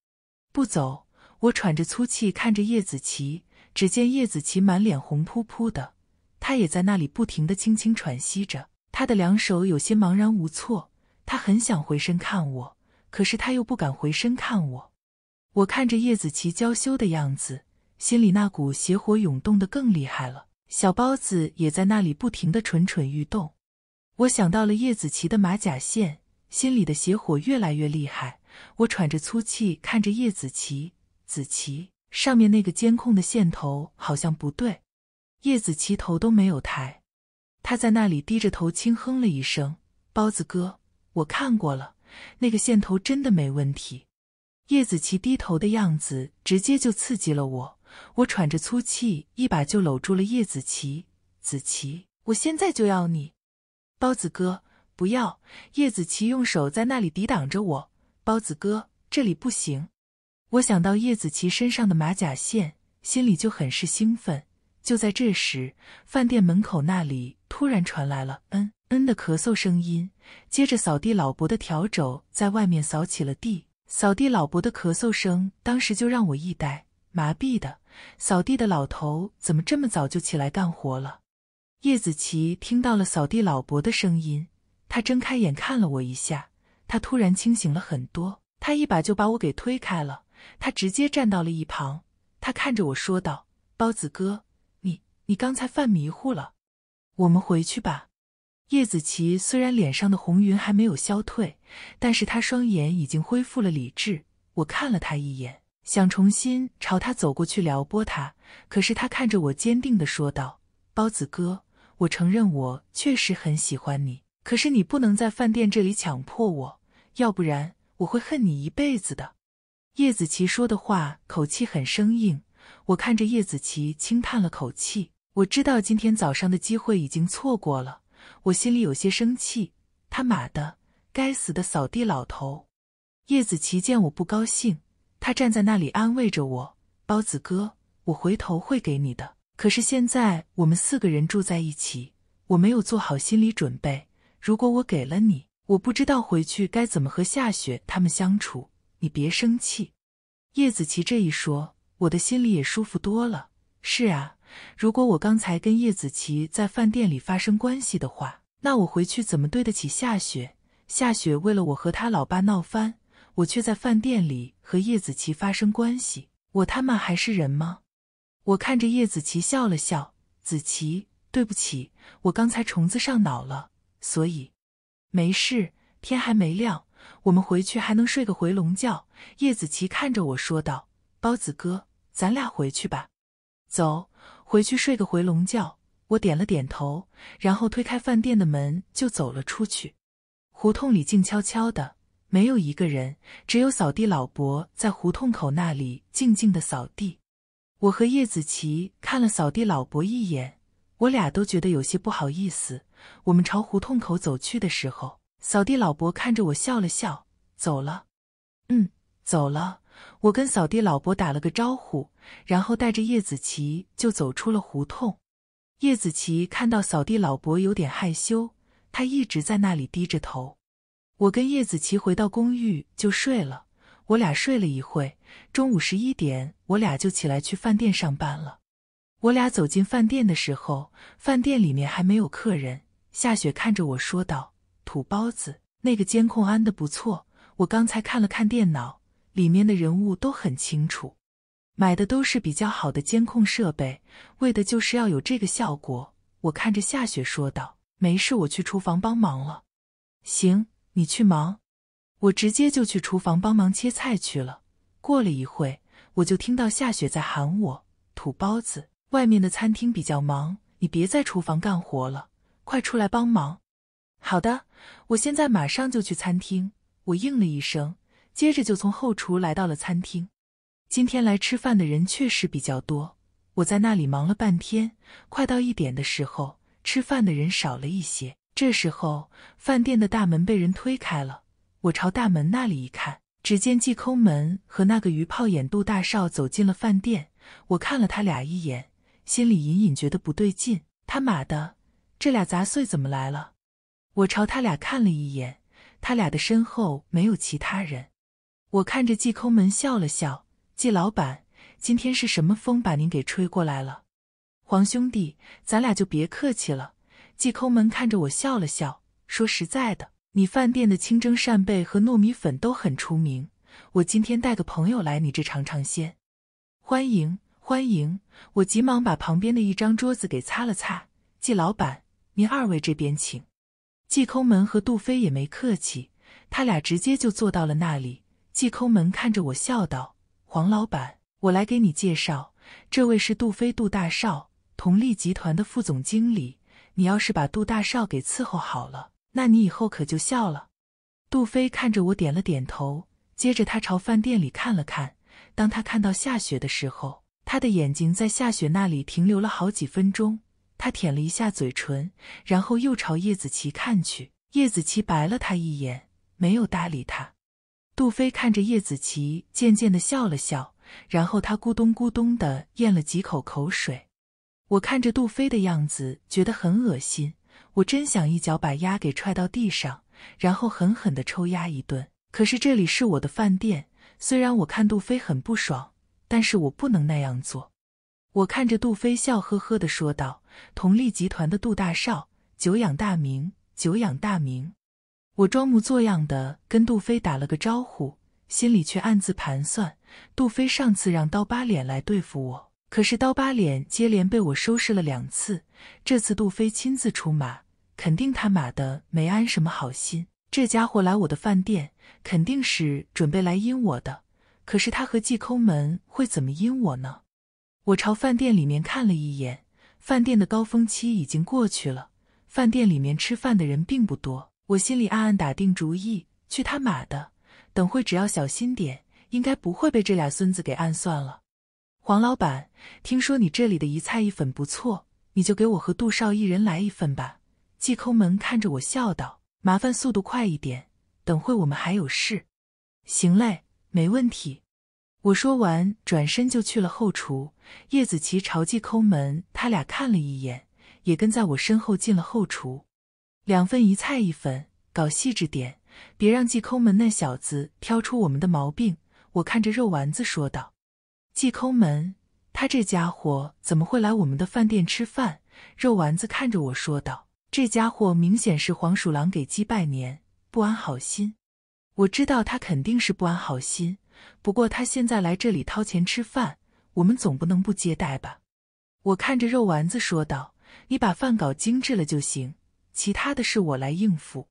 A: 不走。”我喘着粗气看着叶子琪，只见叶子琪满脸红扑扑的，他也在那里不停的轻轻喘息着，他的两手有些茫然无措，他很想回身看我，可是他又不敢回身看我。我看着叶子琪娇羞的样子，心里那股邪火涌动的更厉害了。小包子也在那里不停的蠢蠢欲动，我想到了叶子琪的马甲线，心里的邪火越来越厉害。我喘着粗气看着叶子琪。子琪，上面那个监控的线头好像不对。叶子琪头都没有抬，他在那里低着头轻哼了一声。包子哥，我看过了，那个线头真的没问题。叶子琪低头的样子直接就刺激了我，我喘着粗气，一把就搂住了叶子琪。子琪，我现在就要你。包子哥，不要！叶子琪用手在那里抵挡着我。包子哥，这里不行。我想到叶子琪身上的马甲线，心里就很是兴奋。就在这时，饭店门口那里突然传来了“嗯嗯”的咳嗽声音，接着扫地老伯的笤帚在外面扫起了地。扫地老伯的咳嗽声，当时就让我一呆，麻痹的，扫地的老头怎么这么早就起来干活了？叶子琪听到了扫地老伯的声音，他睁开眼看了我一下，他突然清醒了很多，他一把就把我给推开了。他直接站到了一旁，他看着我说道：“包子哥，你你刚才犯迷糊了，我们回去吧。”叶子琪虽然脸上的红云还没有消退，但是他双眼已经恢复了理智。我看了他一眼，想重新朝他走过去撩拨他，可是他看着我坚定的说道：“包子哥，我承认我确实很喜欢你，可是你不能在饭店这里强迫我，要不然我会恨你一辈子的。”叶子琪说的话口气很生硬，我看着叶子琪轻叹了口气。我知道今天早上的机会已经错过了，我心里有些生气。他妈的，该死的扫地老头！叶子琪见我不高兴，他站在那里安慰着我：“包子哥，我回头会给你的。可是现在我们四个人住在一起，我没有做好心理准备。如果我给了你，我不知道回去该怎么和夏雪他们相处。”你别生气，叶子琪这一说，我的心里也舒服多了。是啊，如果我刚才跟叶子琪在饭店里发生关系的话，那我回去怎么对得起夏雪？夏雪为了我和他老爸闹翻，我却在饭店里和叶子琪发生关系，我他妈还是人吗？我看着叶子琪笑了笑，子琪，对不起，我刚才虫子上脑了，所以没事，天还没亮。我们回去还能睡个回笼觉。叶子琪看着我说道：“包子哥，咱俩回去吧，走，回去睡个回笼觉。”我点了点头，然后推开饭店的门就走了出去。胡同里静悄悄的，没有一个人，只有扫地老伯在胡同口那里静静的扫地。我和叶子琪看了扫地老伯一眼，我俩都觉得有些不好意思。我们朝胡同口走去的时候。扫地老伯看着我笑了笑，走了。嗯，走了。我跟扫地老伯打了个招呼，然后带着叶子琪就走出了胡同。叶子琪看到扫地老伯有点害羞，他一直在那里低着头。我跟叶子琪回到公寓就睡了。我俩睡了一会，中午十一点，我俩就起来去饭店上班了。我俩走进饭店的时候，饭店里面还没有客人。夏雪看着我说道。土包子，那个监控安的不错，我刚才看了看电脑，里面的人物都很清楚。买的都是比较好的监控设备，为的就是要有这个效果。我看着夏雪说道：“没事，我去厨房帮忙了。”行，你去忙。我直接就去厨房帮忙切菜去了。过了一会，我就听到夏雪在喊我：“土包子，外面的餐厅比较忙，你别在厨房干活了，快出来帮忙。”好的，我现在马上就去餐厅。我应了一声，接着就从后厨来到了餐厅。今天来吃饭的人确实比较多，我在那里忙了半天。快到一点的时候，吃饭的人少了一些。这时候，饭店的大门被人推开了。我朝大门那里一看，只见季空门和那个鱼泡眼杜大少走进了饭店。我看了他俩一眼，心里隐隐觉得不对劲。他妈的，这俩杂碎怎么来了？我朝他俩看了一眼，他俩的身后没有其他人。我看着季抠门笑了笑：“季老板，今天是什么风把您给吹过来了？”黄兄弟，咱俩就别客气了。季抠门看着我笑了笑，说：“实在的，你饭店的清蒸扇贝和糯米粉都很出名。我今天带个朋友来你这尝尝鲜，欢迎欢迎。”我急忙把旁边的一张桌子给擦了擦。季老板，您二位这边请。季扣门和杜飞也没客气，他俩直接就坐到了那里。季扣门看着我笑道：“黄老板，我来给你介绍，这位是杜飞，杜大少，同力集团的副总经理。你要是把杜大少给伺候好了，那你以后可就笑了。”杜飞看着我点了点头，接着他朝饭店里看了看。当他看到夏雪的时候，他的眼睛在夏雪那里停留了好几分钟。他舔了一下嘴唇，然后又朝叶子琪看去。叶子琪白了他一眼，没有搭理他。杜飞看着叶子琪，渐渐的笑了笑，然后他咕咚咕咚的咽了几口口水。我看着杜飞的样子，觉得很恶心。我真想一脚把鸭给踹到地上，然后狠狠的抽鸭一顿。可是这里是我的饭店，虽然我看杜飞很不爽，但是我不能那样做。我看着杜飞，笑呵呵的说道：“同力集团的杜大少，久仰大名，久仰大名。”我装模作样的跟杜飞打了个招呼，心里却暗自盘算：杜飞上次让刀疤脸来对付我，可是刀疤脸接连被我收拾了两次，这次杜飞亲自出马，肯定他妈的没安什么好心。这家伙来我的饭店，肯定是准备来阴我的。可是他和季抠门会怎么阴我呢？我朝饭店里面看了一眼，饭店的高峰期已经过去了，饭店里面吃饭的人并不多。我心里暗暗打定主意，去他妈的，等会只要小心点，应该不会被这俩孙子给暗算了。黄老板，听说你这里的“一菜一粉”不错，你就给我和杜少一人来一份吧。季抠门看着我笑道：“麻烦速度快一点，等会我们还有事。”“行嘞，没问题。”我说完，转身就去了后厨。叶子琪朝季抠门他俩看了一眼，也跟在我身后进了后厨。两份一菜一份，搞细致点，别让季抠门那小子挑出我们的毛病。我看着肉丸子说道：“季抠门，他这家伙怎么会来我们的饭店吃饭？”肉丸子看着我说道：“这家伙明显是黄鼠狼给鸡拜年，不安好心。”我知道他肯定是不安好心。不过他现在来这里掏钱吃饭，我们总不能不接待吧？我看着肉丸子说道：“你把饭搞精致了就行，其他的事我来应付。”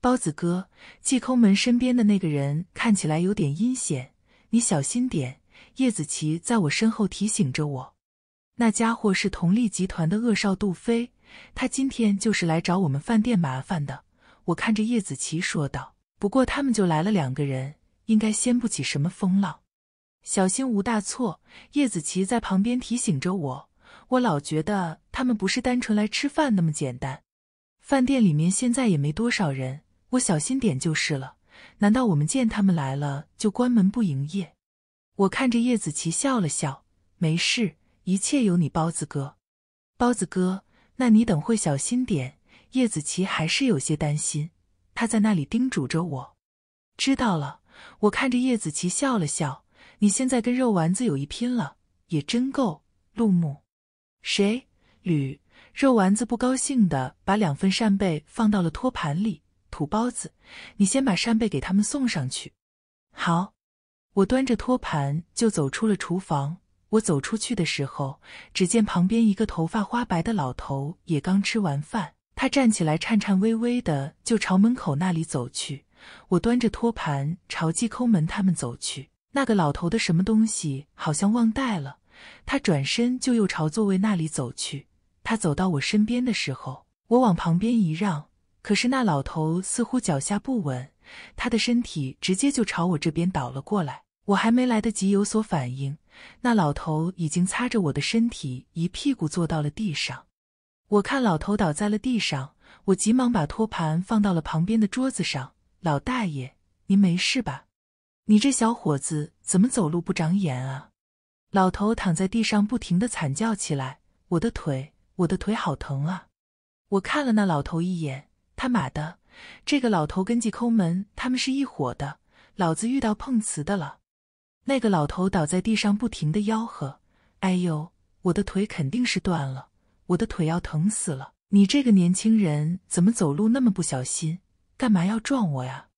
A: 包子哥，季空门身边的那个人看起来有点阴险，你小心点。”叶子琪在我身后提醒着我：“那家伙是同力集团的恶少杜飞，他今天就是来找我们饭店麻烦的。”我看着叶子琪说道：“不过他们就来了两个人。”应该掀不起什么风浪，小心无大错。叶子琪在旁边提醒着我，我老觉得他们不是单纯来吃饭那么简单。饭店里面现在也没多少人，我小心点就是了。难道我们见他们来了就关门不营业？我看着叶子琪笑了笑，没事，一切有你包子哥。包子哥，那你等会小心点。叶子琪还是有些担心，他在那里叮嘱着我。知道了。我看着叶子琪笑了笑，你现在跟肉丸子有一拼了，也真够陆目。谁？吕肉丸子不高兴的把两份扇贝放到了托盘里。土包子，你先把扇贝给他们送上去。好，我端着托盘就走出了厨房。我走出去的时候，只见旁边一个头发花白的老头也刚吃完饭，他站起来颤颤巍巍的就朝门口那里走去。我端着托盘朝季扣门他们走去，那个老头的什么东西好像忘带了，他转身就又朝座位那里走去。他走到我身边的时候，我往旁边一让，可是那老头似乎脚下不稳，他的身体直接就朝我这边倒了过来。我还没来得及有所反应，那老头已经擦着我的身体一屁股坐到了地上。我看老头倒在了地上，我急忙把托盘放到了旁边的桌子上。老大爷，您没事吧？你这小伙子怎么走路不长眼啊？老头躺在地上，不停的惨叫起来：“我的腿，我的腿，好疼啊！”我看了那老头一眼，他妈的，这个老头跟季抠门他们是一伙的，老子遇到碰瓷的了。那个老头倒在地上，不停的吆喝：“哎呦，我的腿肯定是断了，我的腿要疼死了！你这个年轻人怎么走路那么不小心？”干嘛要撞我呀？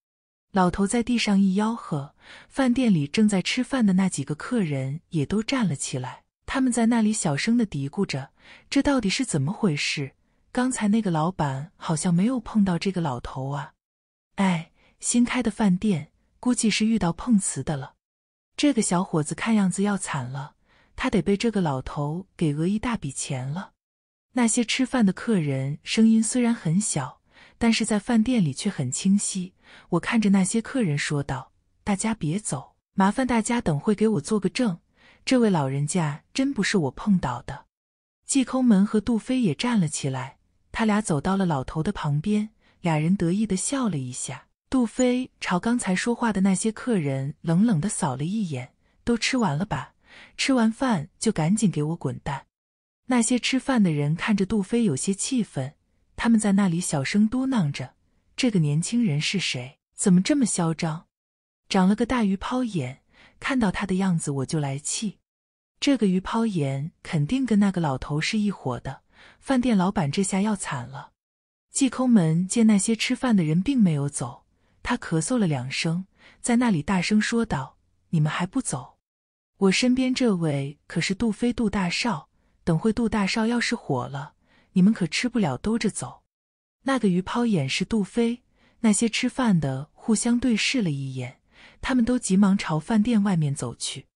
A: 老头在地上一吆喝，饭店里正在吃饭的那几个客人也都站了起来。他们在那里小声的嘀咕着：“这到底是怎么回事？刚才那个老板好像没有碰到这个老头啊！”哎，新开的饭店，估计是遇到碰瓷的了。这个小伙子看样子要惨了，他得被这个老头给讹一大笔钱了。那些吃饭的客人声音虽然很小。但是在饭店里却很清晰。我看着那些客人说道：“大家别走，麻烦大家等会给我做个证，这位老人家真不是我碰倒的。”季空门和杜飞也站了起来，他俩走到了老头的旁边，俩人得意的笑了一下。杜飞朝刚才说话的那些客人冷冷的扫了一眼：“都吃完了吧？吃完饭就赶紧给我滚蛋！”那些吃饭的人看着杜飞有些气愤。他们在那里小声嘟囔着：“这个年轻人是谁？怎么这么嚣张？长了个大鱼泡眼，看到他的样子我就来气。这个鱼泡眼肯定跟那个老头是一伙的。饭店老板这下要惨了。”季抠门见那些吃饭的人并没有走，他咳嗽了两声，在那里大声说道：“你们还不走？我身边这位可是杜飞，杜大少。等会杜大少要是火了……”你们可吃不了兜着走。那个鱼泡眼是杜飞。那些吃饭的互相对视了一眼，他们都急忙朝饭店外面走去。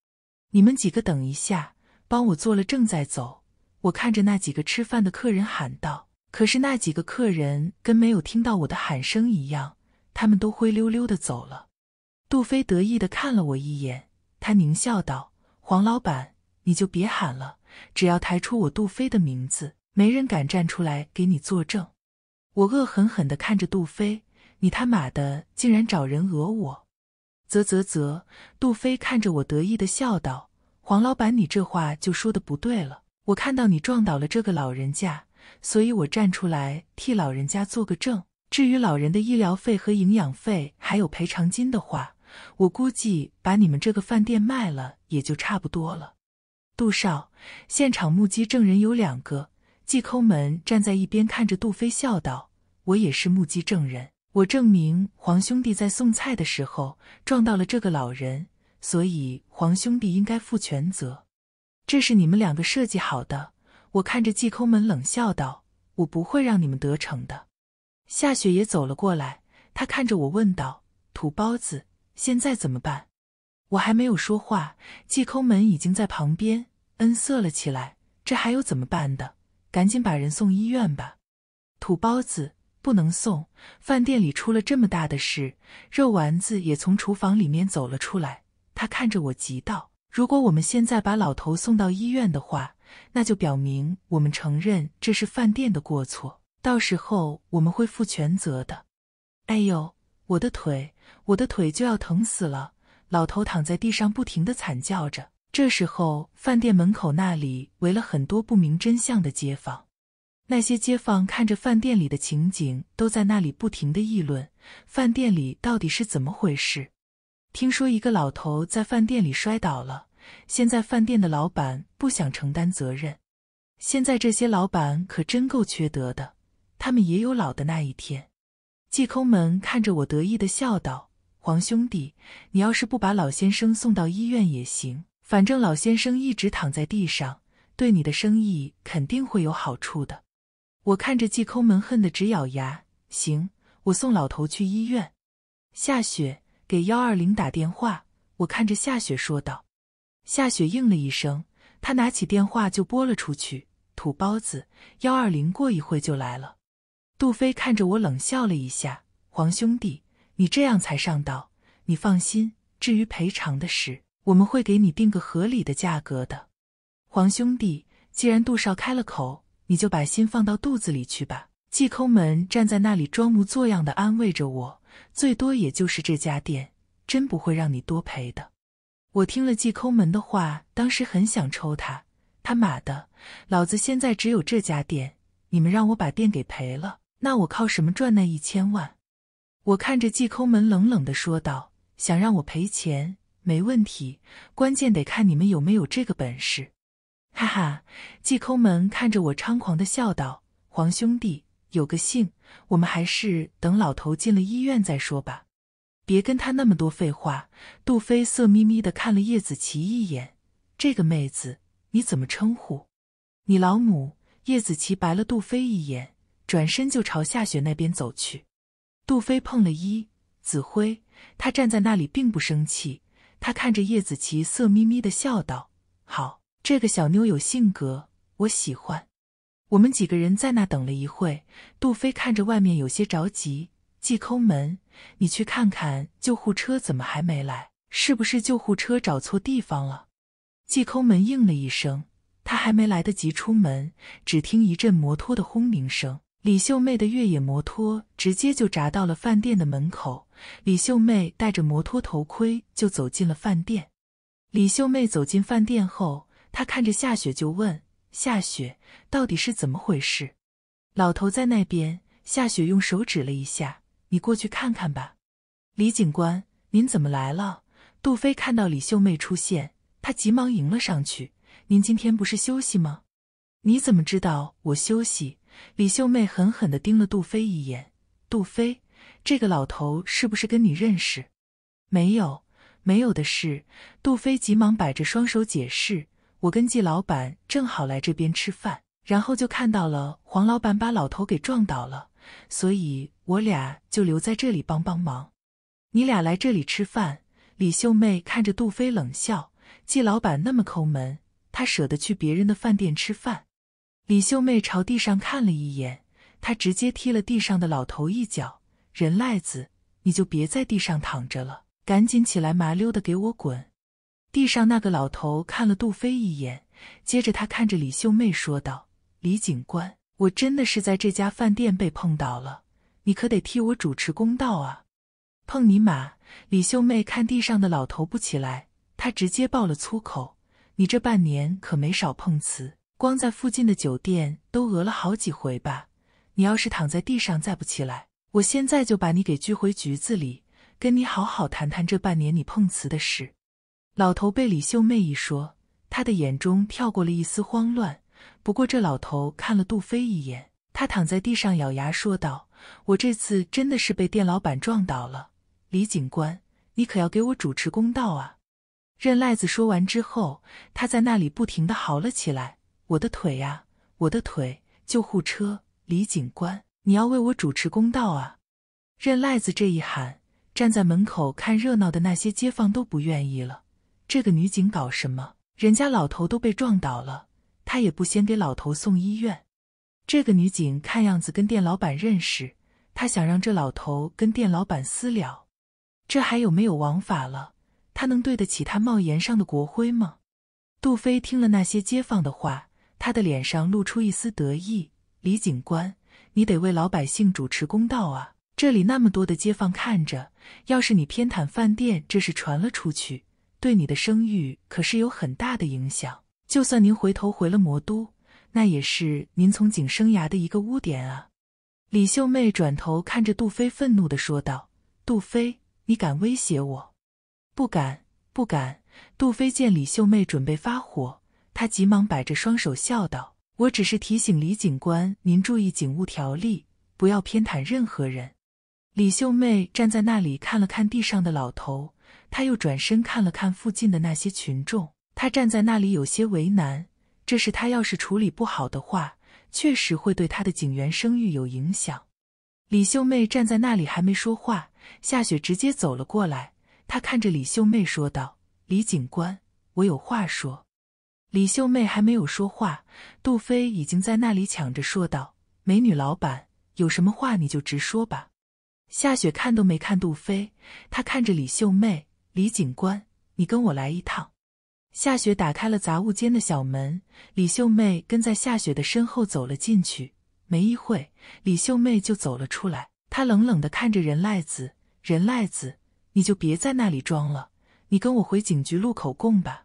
A: 你们几个等一下，帮我做了正在走。我看着那几个吃饭的客人喊道：“可是那几个客人跟没有听到我的喊声一样，他们都灰溜溜的走了。”杜飞得意的看了我一眼，他狞笑道：“黄老板，你就别喊了，只要抬出我杜飞的名字。”没人敢站出来给你作证，我恶狠狠的看着杜飞，你他妈的竟然找人讹我！啧啧啧，杜飞看着我得意的笑道：“黄老板，你这话就说的不对了。我看到你撞倒了这个老人家，所以我站出来替老人家做个证。至于老人的医疗费和营养费还有赔偿金的话，我估计把你们这个饭店卖了也就差不多了。”杜少，现场目击证人有两个。季抠门站在一边看着杜飞，笑道：“我也是目击证人，我证明黄兄弟在送菜的时候撞到了这个老人，所以黄兄弟应该负全责。这是你们两个设计好的。”我看着季抠门冷笑道：“我不会让你们得逞的。”夏雪也走了过来，她看着我问道：“土包子，现在怎么办？”我还没有说话，季抠门已经在旁边恩色了起来：“这还有怎么办的？”赶紧把人送医院吧，土包子不能送。饭店里出了这么大的事，肉丸子也从厨房里面走了出来。他看着我，急道：“如果我们现在把老头送到医院的话，那就表明我们承认这是饭店的过错，到时候我们会负全责的。”哎呦，我的腿，我的腿就要疼死了！老头躺在地上，不停的惨叫着。这时候，饭店门口那里围了很多不明真相的街坊。那些街坊看着饭店里的情景，都在那里不停的议论：饭店里到底是怎么回事？听说一个老头在饭店里摔倒了，现在饭店的老板不想承担责任。现在这些老板可真够缺德的，他们也有老的那一天。季空门看着我得意的笑道：“黄兄弟，你要是不把老先生送到医院也行。”反正老先生一直躺在地上，对你的生意肯定会有好处的。我看着季抠门，恨得直咬牙。行，我送老头去医院。夏雪给幺二零打电话。我看着夏雪说道。夏雪应了一声，她拿起电话就拨了出去。土包子，幺二零过一会就来了。杜飞看着我冷笑了一下。黄兄弟，你这样才上道。你放心，至于赔偿的事。我们会给你定个合理的价格的，黄兄弟，既然杜少开了口，你就把心放到肚子里去吧。季抠门站在那里装模作样的安慰着我，最多也就是这家店，真不会让你多赔的。我听了季抠门的话，当时很想抽他。他妈的，老子现在只有这家店，你们让我把店给赔了，那我靠什么赚那一千万？我看着季抠门冷冷的说道：“想让我赔钱？”没问题，关键得看你们有没有这个本事。哈哈，季空门看着我猖狂的笑道：“黄兄弟，有个性，我们还是等老头进了医院再说吧，别跟他那么多废话。”杜飞色眯眯的看了叶子琪一眼，这个妹子你怎么称呼？你老母！叶子琪白了杜飞一眼，转身就朝夏雪那边走去。杜飞碰了一子辉，他站在那里并不生气。他看着叶子琪，色眯眯的笑道：“好，这个小妞有性格，我喜欢。”我们几个人在那等了一会，杜飞看着外面有些着急。季抠门，你去看看救护车怎么还没来？是不是救护车找错地方了？季抠门应了一声，他还没来得及出门，只听一阵摩托的轰鸣声，李秀妹的越野摩托直接就砸到了饭店的门口。李秀妹戴着摩托头盔就走进了饭店。李秀妹走进饭店后，她看着夏雪就问：“夏雪，到底是怎么回事？”“老头在那边。”夏雪用手指了一下，“你过去看看吧。”“李警官，您怎么来了？”杜飞看到李秀妹出现，他急忙迎了上去。“您今天不是休息吗？”“你怎么知道我休息？”李秀妹狠狠的盯了杜飞一眼。“杜飞。”这个老头是不是跟你认识？没有，没有的事。杜飞急忙摆着双手解释：“我跟季老板正好来这边吃饭，然后就看到了黄老板把老头给撞倒了，所以我俩就留在这里帮帮忙。”你俩来这里吃饭？李秀妹看着杜飞冷笑：“季老板那么抠门，他舍得去别人的饭店吃饭？”李秀妹朝地上看了一眼，她直接踢了地上的老头一脚。人赖子，你就别在地上躺着了，赶紧起来，麻溜的给我滚！地上那个老头看了杜飞一眼，接着他看着李秀妹说道：“李警官，我真的是在这家饭店被碰倒了，你可得替我主持公道啊！”碰你妈！李秀妹看地上的老头不起来，她直接爆了粗口：“你这半年可没少碰瓷，光在附近的酒店都讹了好几回吧？你要是躺在地上再不起来！”我现在就把你给拘回局子里，跟你好好谈谈这半年你碰瓷的事。老头被李秀妹一说，他的眼中跳过了一丝慌乱。不过这老头看了杜飞一眼，他躺在地上咬牙说道：“我这次真的是被店老板撞倒了，李警官，你可要给我主持公道啊！”任赖子说完之后，他在那里不停的嚎了起来：“我的腿呀，我的腿！救护车！李警官！”你要为我主持公道啊！任赖子这一喊，站在门口看热闹的那些街坊都不愿意了。这个女警搞什么？人家老头都被撞倒了，她也不先给老头送医院。这个女警看样子跟店老板认识，她想让这老头跟店老板私了，这还有没有王法了？她能对得起她帽檐上的国徽吗？杜飞听了那些街坊的话，他的脸上露出一丝得意。李警官。你得为老百姓主持公道啊！这里那么多的街坊看着，要是你偏袒饭店，这事传了出去，对你的声誉可是有很大的影响。就算您回头回了魔都，那也是您从警生涯的一个污点啊！李秀妹转头看着杜飞，愤怒的说道：“杜飞，你敢威胁我？不敢，不敢！”杜飞见李秀妹准备发火，他急忙摆着双手，笑道。我只是提醒李警官，您注意警务条例，不要偏袒任何人。李秀妹站在那里看了看地上的老头，她又转身看了看附近的那些群众。她站在那里有些为难，这是她要是处理不好的话，确实会对她的警员声誉有影响。李秀妹站在那里还没说话，夏雪直接走了过来，她看着李秀妹说道：“李警官，我有话说。”李秀妹还没有说话，杜飞已经在那里抢着说道：“美女老板，有什么话你就直说吧。”夏雪看都没看杜飞，她看着李秀妹：“李警官，你跟我来一趟。”夏雪打开了杂物间的小门，李秀妹跟在夏雪的身后走了进去。没一会，李秀妹就走了出来，她冷冷的看着任赖子：“任赖子，你就别在那里装了，你跟我回警局录口供吧。”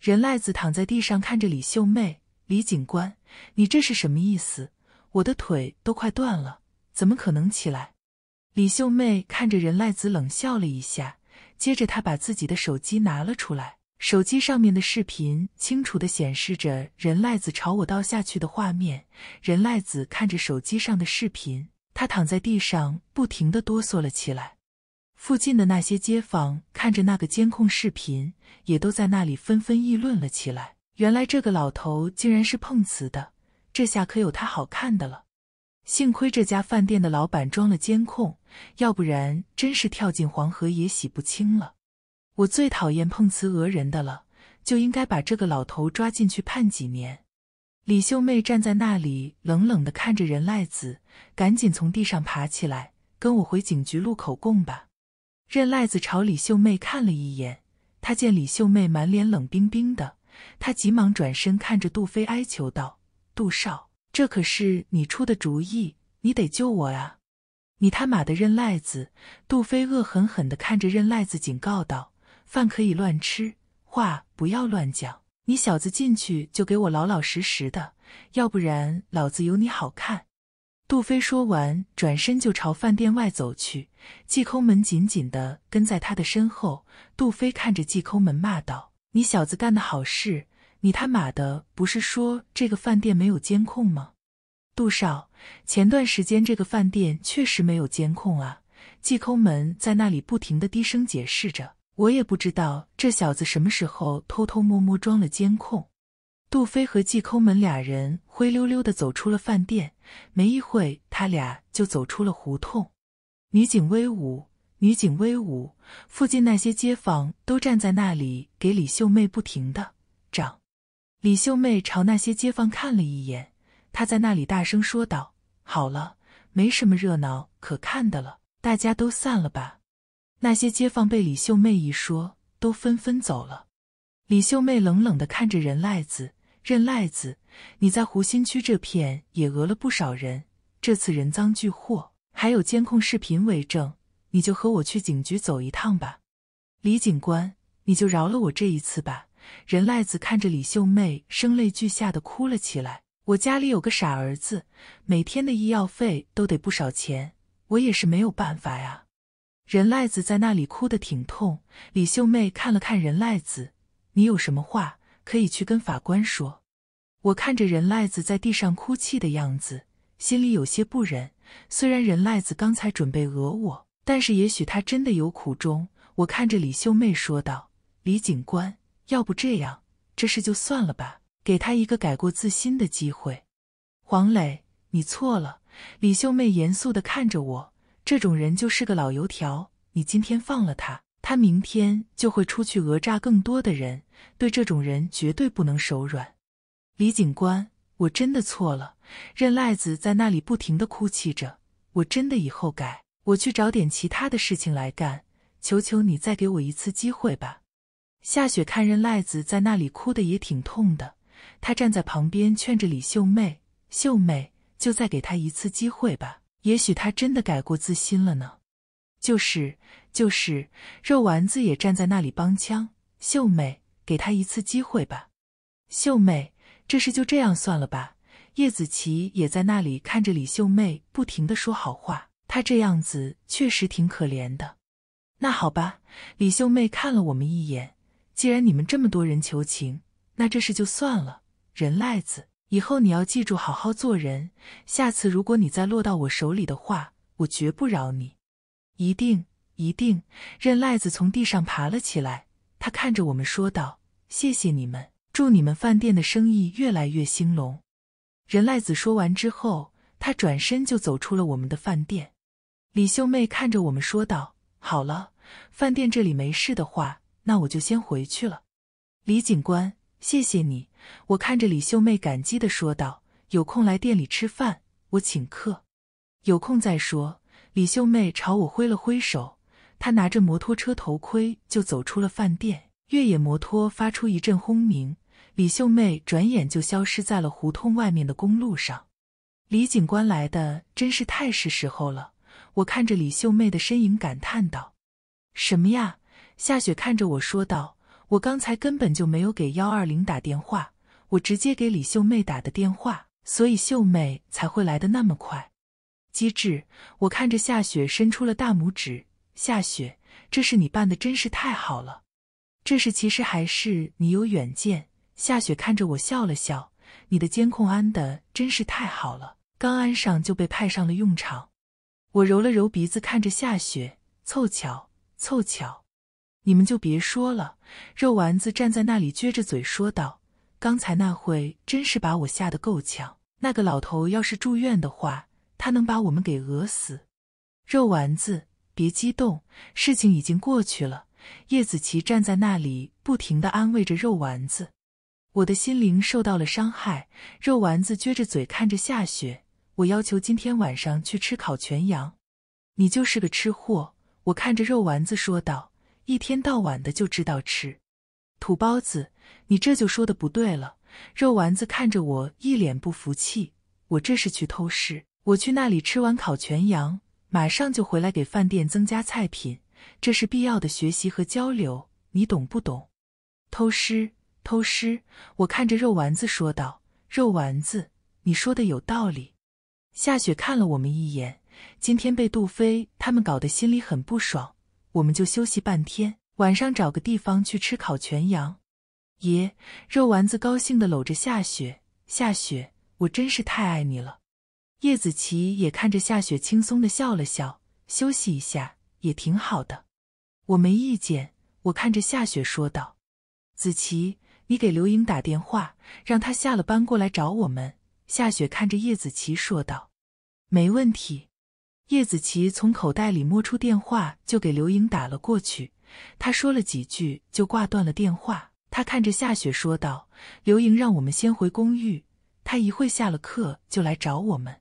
A: 任赖子躺在地上，看着李秀妹。李警官，你这是什么意思？我的腿都快断了，怎么可能起来？李秀妹看着任赖子，冷笑了一下，接着她把自己的手机拿了出来。手机上面的视频清楚的显示着任赖子朝我倒下去的画面。任赖子看着手机上的视频，他躺在地上，不停的哆嗦了起来。附近的那些街坊看着那个监控视频，也都在那里纷纷议论了起来。原来这个老头竟然是碰瓷的，这下可有他好看的了。幸亏这家饭店的老板装了监控，要不然真是跳进黄河也洗不清了。我最讨厌碰瓷讹人的了，就应该把这个老头抓进去判几年。李秀妹站在那里冷冷地看着人赖子，赶紧从地上爬起来，跟我回警局录口供吧。任赖子朝李秀妹看了一眼，他见李秀妹满脸冷冰冰的，他急忙转身看着杜飞哀求道：“杜少，这可是你出的主意，你得救我啊！”你他妈的任赖子！杜飞恶狠狠地看着任赖子，警告道：“饭可以乱吃，话不要乱讲。你小子进去就给我老老实实的，要不然老子有你好看。”杜飞说完，转身就朝饭店外走去。季空门紧紧地跟在他的身后。杜飞看着季空门，骂道：“你小子干的好事！你他妈的不是说这个饭店没有监控吗？”杜少，前段时间这个饭店确实没有监控啊。季空门在那里不停地低声解释着：“我也不知道这小子什么时候偷偷摸摸装了监控。”杜飞和季抠门俩人灰溜溜的走出了饭店，没一会，他俩就走出了胡同。女警威武，女警威武！附近那些街坊都站在那里给李秀妹不停的掌。李秀妹朝那些街坊看了一眼，她在那里大声说道：“好了，没什么热闹可看的了，大家都散了吧。”那些街坊被李秀妹一说，都纷纷走了。李秀妹冷冷的看着人赖子。任赖子，你在湖心区这片也讹了不少人，这次人赃俱获，还有监控视频为证，你就和我去警局走一趟吧。李警官，你就饶了我这一次吧。任赖子看着李秀妹，声泪俱下的哭了起来。我家里有个傻儿子，每天的医药费都得不少钱，我也是没有办法呀。任赖子在那里哭得挺痛。李秀妹看了看任赖子，你有什么话？可以去跟法官说。我看着人赖子在地上哭泣的样子，心里有些不忍。虽然人赖子刚才准备讹我，但是也许他真的有苦衷。我看着李秀妹说道：“李警官，要不这样，这事就算了吧，给他一个改过自新的机会。”黄磊，你错了。李秀妹严肃的看着我：“这种人就是个老油条，你今天放了他，他明天就会出去讹诈更多的人。”对这种人绝对不能手软，李警官，我真的错了。任赖子在那里不停的哭泣着，我真的以后改，我去找点其他的事情来干，求求你再给我一次机会吧。夏雪看任赖子在那里哭的也挺痛的，她站在旁边劝着李秀妹：“秀妹，就再给他一次机会吧，也许他真的改过自新了呢。”就是就是，肉丸子也站在那里帮腔：“秀妹。”给他一次机会吧，秀妹，这事就这样算了吧。叶子琪也在那里看着李秀妹，不停的说好话，她这样子确实挺可怜的。那好吧，李秀妹看了我们一眼，既然你们这么多人求情，那这事就算了。人赖子，以后你要记住，好好做人。下次如果你再落到我手里的话，我绝不饶你。一定一定。任赖子从地上爬了起来，他看着我们说道。谢谢你们，祝你们饭店的生意越来越兴隆。”仁赖子说完之后，他转身就走出了我们的饭店。李秀妹看着我们说道：“好了，饭店这里没事的话，那我就先回去了。”李警官，谢谢你。”我看着李秀妹感激的说道：“有空来店里吃饭，我请客。”有空再说。”李秀妹朝我挥了挥手，她拿着摩托车头盔就走出了饭店。越野摩托发出一阵轰鸣，李秀妹转眼就消失在了胡同外面的公路上。李警官来的真是太是时候了。我看着李秀妹的身影，感叹道：“什么呀？”夏雪看着我说道：“我刚才根本就没有给幺二零打电话，我直接给李秀妹打的电话，所以秀妹才会来的那么快。”机智！我看着夏雪，伸出了大拇指。夏雪，这事你办的真是太好了。这是其实还是你有远见。夏雪看着我笑了笑：“你的监控安的真是太好了，刚安上就被派上了用场。”我揉了揉鼻子，看着夏雪：“凑巧，凑巧。”你们就别说了。肉丸子站在那里，撅着嘴说道：“刚才那会真是把我吓得够呛。那个老头要是住院的话，他能把我们给讹死。”肉丸子，别激动，事情已经过去了。叶子琪站在那里，不停的安慰着肉丸子。我的心灵受到了伤害。肉丸子撅着嘴看着下雪。我要求今天晚上去吃烤全羊。你就是个吃货。我看着肉丸子说道，一天到晚的就知道吃。土包子，你这就说的不对了。肉丸子看着我，一脸不服气。我这是去偷师。我去那里吃完烤全羊，马上就回来给饭店增加菜品。这是必要的学习和交流，你懂不懂？偷师，偷师！我看着肉丸子说道：“肉丸子，你说的有道理。”夏雪看了我们一眼，今天被杜飞他们搞得心里很不爽，我们就休息半天，晚上找个地方去吃烤全羊。爷，肉丸子高兴的搂着夏雪，夏雪，我真是太爱你了。叶子琪也看着夏雪，轻松的笑了笑，休息一下。也挺好的，我没意见。我看着夏雪说道：“子琪，你给刘莹打电话，让她下了班过来找我们。”夏雪看着叶子琪说道：“没问题。”叶子琪从口袋里摸出电话，就给刘莹打了过去。他说了几句，就挂断了电话。他看着夏雪说道：“刘莹让我们先回公寓，他一会下了课就来找我们。”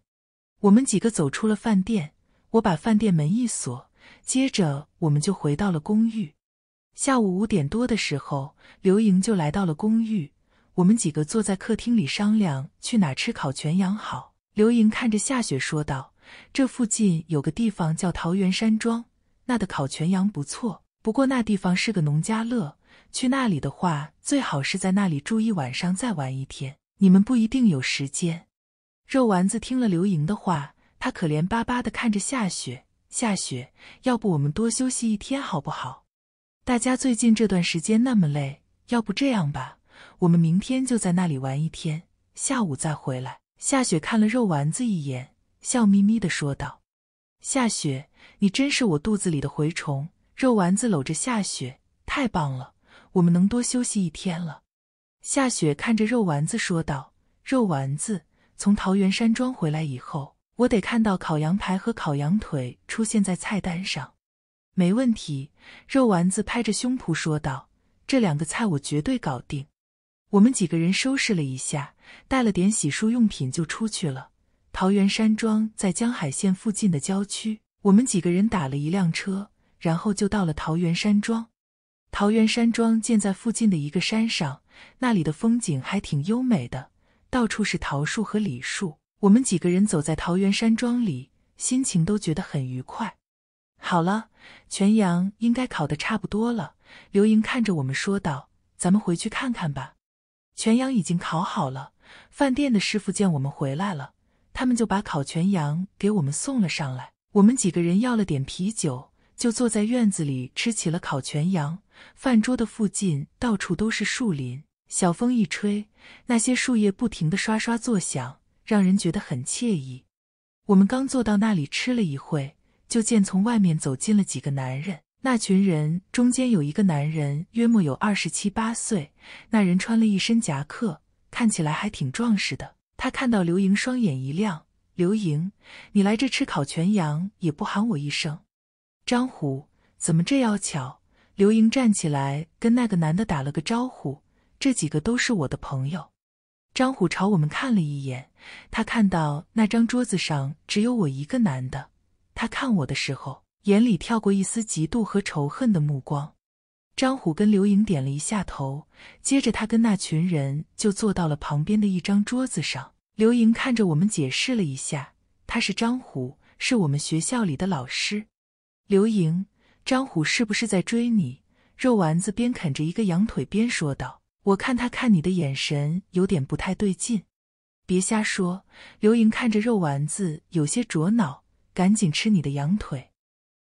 A: 我们几个走出了饭店，我把饭店门一锁。接着我们就回到了公寓。下午五点多的时候，刘莹就来到了公寓。我们几个坐在客厅里商量去哪吃烤全羊好。刘莹看着夏雪说道：“这附近有个地方叫桃园山庄，那的烤全羊不错。不过那地方是个农家乐，去那里的话最好是在那里住一晚上再玩一天。你们不一定有时间。”肉丸子听了刘莹的话，他可怜巴巴的看着夏雪。下雪，要不我们多休息一天好不好？大家最近这段时间那么累，要不这样吧，我们明天就在那里玩一天，下午再回来。下雪看了肉丸子一眼，笑眯眯的说道：“下雪，你真是我肚子里的蛔虫。”肉丸子搂着下雪，太棒了，我们能多休息一天了。下雪看着肉丸子说道：“肉丸子，从桃园山庄回来以后。”我得看到烤羊排和烤羊腿出现在菜单上，没问题。肉丸子拍着胸脯说道：“这两个菜我绝对搞定。”我们几个人收拾了一下，带了点洗漱用品就出去了。桃园山庄在江海县附近的郊区。我们几个人打了一辆车，然后就到了桃园山庄。桃园山庄建在附近的一个山上，那里的风景还挺优美的，到处是桃树和李树。我们几个人走在桃园山庄里，心情都觉得很愉快。好了，全羊应该烤的差不多了。刘莹看着我们说道：“咱们回去看看吧。”全羊已经烤好了。饭店的师傅见我们回来了，他们就把烤全羊给我们送了上来。我们几个人要了点啤酒，就坐在院子里吃起了烤全羊。饭桌的附近到处都是树林，小风一吹，那些树叶不停的刷刷作响。让人觉得很惬意。我们刚坐到那里吃了一会，就见从外面走进了几个男人。那群人中间有一个男人，约莫有二十七八岁。那人穿了一身夹克，看起来还挺壮实的。他看到刘莹，双眼一亮：“刘莹，你来这吃烤全羊也不喊我一声，张虎，怎么这要巧？”刘莹站起来跟那个男的打了个招呼：“这几个都是我的朋友。”张虎朝我们看了一眼，他看到那张桌子上只有我一个男的。他看我的时候，眼里跳过一丝嫉妒和仇恨的目光。张虎跟刘莹点了一下头，接着他跟那群人就坐到了旁边的一张桌子上。刘莹看着我们，解释了一下，他是张虎，是我们学校里的老师。刘莹，张虎是不是在追你？肉丸子边啃着一个羊腿边说道。我看他看你的眼神有点不太对劲，别瞎说。刘莹看着肉丸子，有些着恼，赶紧吃你的羊腿。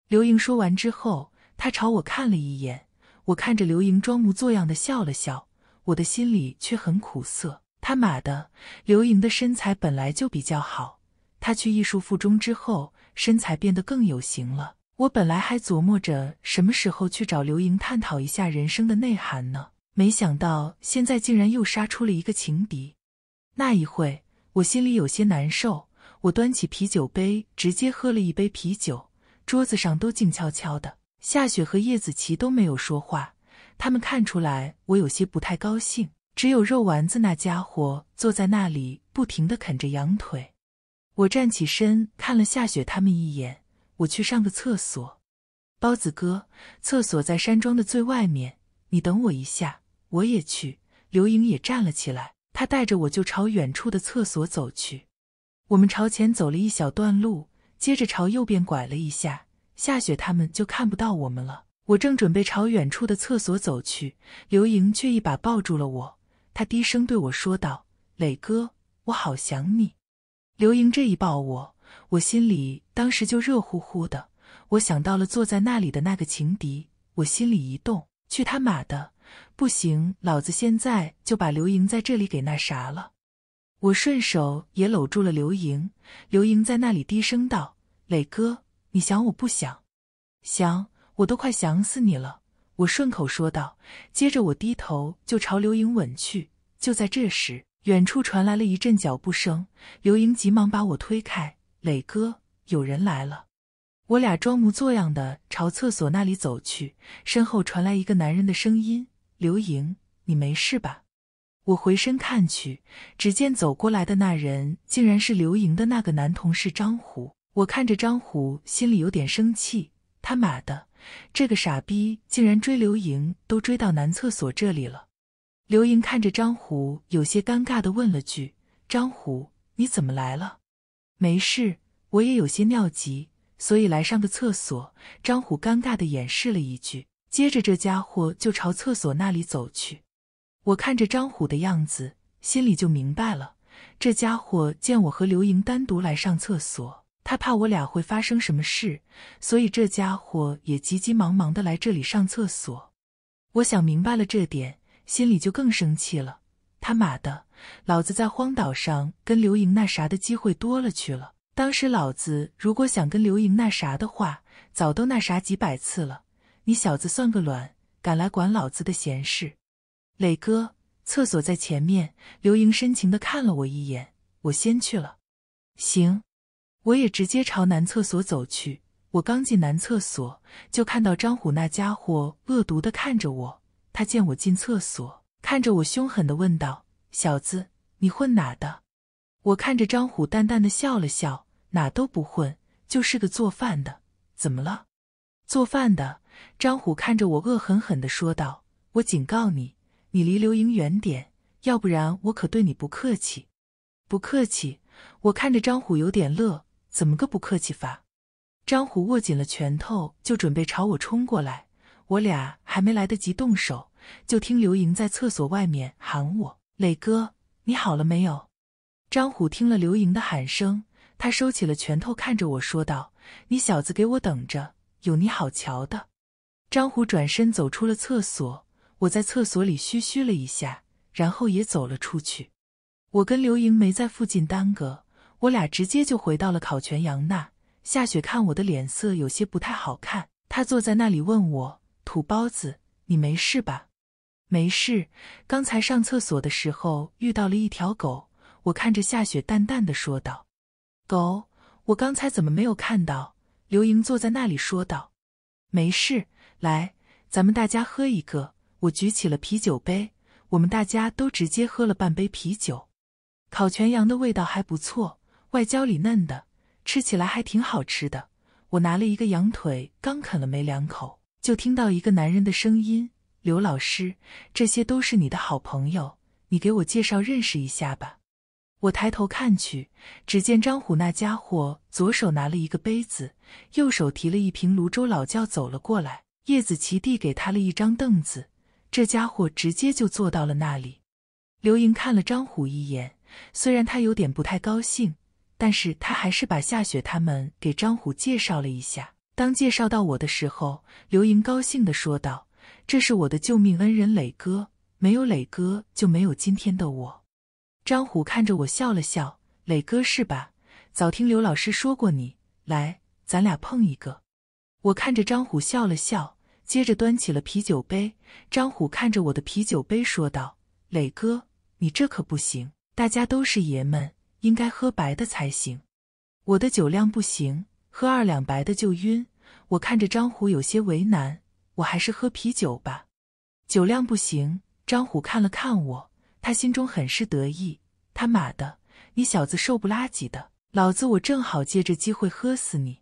A: 刘莹说完之后，他朝我看了一眼。我看着刘莹，装模作样的笑了笑，我的心里却很苦涩。他妈的！刘莹的身材本来就比较好，她去艺术附中之后，身材变得更有型了。我本来还琢磨着什么时候去找刘莹探讨一下人生的内涵呢。没想到现在竟然又杀出了一个情敌，那一会我心里有些难受，我端起啤酒杯直接喝了一杯啤酒。桌子上都静悄悄的，夏雪和叶子琪都没有说话，他们看出来我有些不太高兴。只有肉丸子那家伙坐在那里，不停的啃着羊腿。我站起身看了夏雪他们一眼，我去上个厕所。包子哥，厕所在山庄的最外面，你等我一下。我也去，刘莹也站了起来，她带着我就朝远处的厕所走去。我们朝前走了一小段路，接着朝右边拐了一下，夏雪他们就看不到我们了。我正准备朝远处的厕所走去，刘莹却一把抱住了我，她低声对我说道：“磊哥，我好想你。”刘莹这一抱我，我心里当时就热乎乎的。我想到了坐在那里的那个情敌，我心里一动，去他妈的！不行，老子现在就把刘莹在这里给那啥了。我顺手也搂住了刘莹。刘莹在那里低声道：“磊哥，你想我不想？想，我都快想死你了。”我顺口说道。接着我低头就朝刘莹吻去。就在这时，远处传来了一阵脚步声。刘莹急忙把我推开：“磊哥，有人来了。”我俩装模作样的朝厕所那里走去，身后传来一个男人的声音。刘莹，你没事吧？我回身看去，只见走过来的那人竟然是刘莹的那个男同事张虎。我看着张虎，心里有点生气。他妈的，这个傻逼竟然追刘莹都追到男厕所这里了。刘莹看着张虎，有些尴尬的问了句：“张虎，你怎么来了？”“没事，我也有些尿急，所以来上个厕所。”张虎尴尬的掩饰了一句。接着，这家伙就朝厕所那里走去。我看着张虎的样子，心里就明白了。这家伙见我和刘莹单独来上厕所，他怕我俩会发生什么事，所以这家伙也急急忙忙的来这里上厕所。我想明白了这点，心里就更生气了。他妈的，老子在荒岛上跟刘莹那啥的机会多了去了。当时老子如果想跟刘莹那啥的话，早都那啥几百次了。你小子算个卵，敢来管老子的闲事！磊哥，厕所在前面。刘莹深情的看了我一眼，我先去了。行，我也直接朝男厕所走去。我刚进男厕所，就看到张虎那家伙恶毒的看着我。他见我进厕所，看着我凶狠的问道：“小子，你混哪的？”我看着张虎，淡淡的笑了笑：“哪都不混，就是个做饭的。怎么了？做饭的？”张虎看着我，恶狠狠地说道：“我警告你，你离刘莹远点，要不然我可对你不客气。”“不客气。”我看着张虎，有点乐：“怎么个不客气法？”张虎握紧了拳头，就准备朝我冲过来。我俩还没来得及动手，就听刘莹在厕所外面喊我：“磊哥，你好了没有？”张虎听了刘莹的喊声，他收起了拳头，看着我说道：“你小子给我等着，有你好瞧的。”张虎转身走出了厕所，我在厕所里嘘嘘了一下，然后也走了出去。我跟刘莹没在附近耽搁，我俩直接就回到了烤全羊那。夏雪看我的脸色有些不太好看，她坐在那里问我：“土包子，你没事吧？”“没事，刚才上厕所的时候遇到了一条狗。”我看着夏雪淡淡的说道。“狗，我刚才怎么没有看到？”刘莹坐在那里说道。“没事。”来，咱们大家喝一个。我举起了啤酒杯，我们大家都直接喝了半杯啤酒。烤全羊的味道还不错，外焦里嫩的，吃起来还挺好吃的。我拿了一个羊腿，刚啃了没两口，就听到一个男人的声音：“刘老师，这些都是你的好朋友，你给我介绍认识一下吧。”我抬头看去，只见张虎那家伙左手拿了一个杯子，右手提了一瓶泸州老窖走了过来。叶子奇递给他了一张凳子，这家伙直接就坐到了那里。刘莹看了张虎一眼，虽然他有点不太高兴，但是他还是把夏雪他们给张虎介绍了一下。当介绍到我的时候，刘莹高兴的说道：“这是我的救命恩人，磊哥，没有磊哥就没有今天的我。”张虎看着我笑了笑：“磊哥是吧？早听刘老师说过你。来，咱俩碰一个。”我看着张虎笑了笑。接着端起了啤酒杯，张虎看着我的啤酒杯说道：“磊哥，你这可不行，大家都是爷们，应该喝白的才行。”我的酒量不行，喝二两白的就晕。我看着张虎有些为难，我还是喝啤酒吧。酒量不行。张虎看了看我，他心中很是得意。他妈的，你小子瘦不拉几的，老子我正好借这机会喝死你。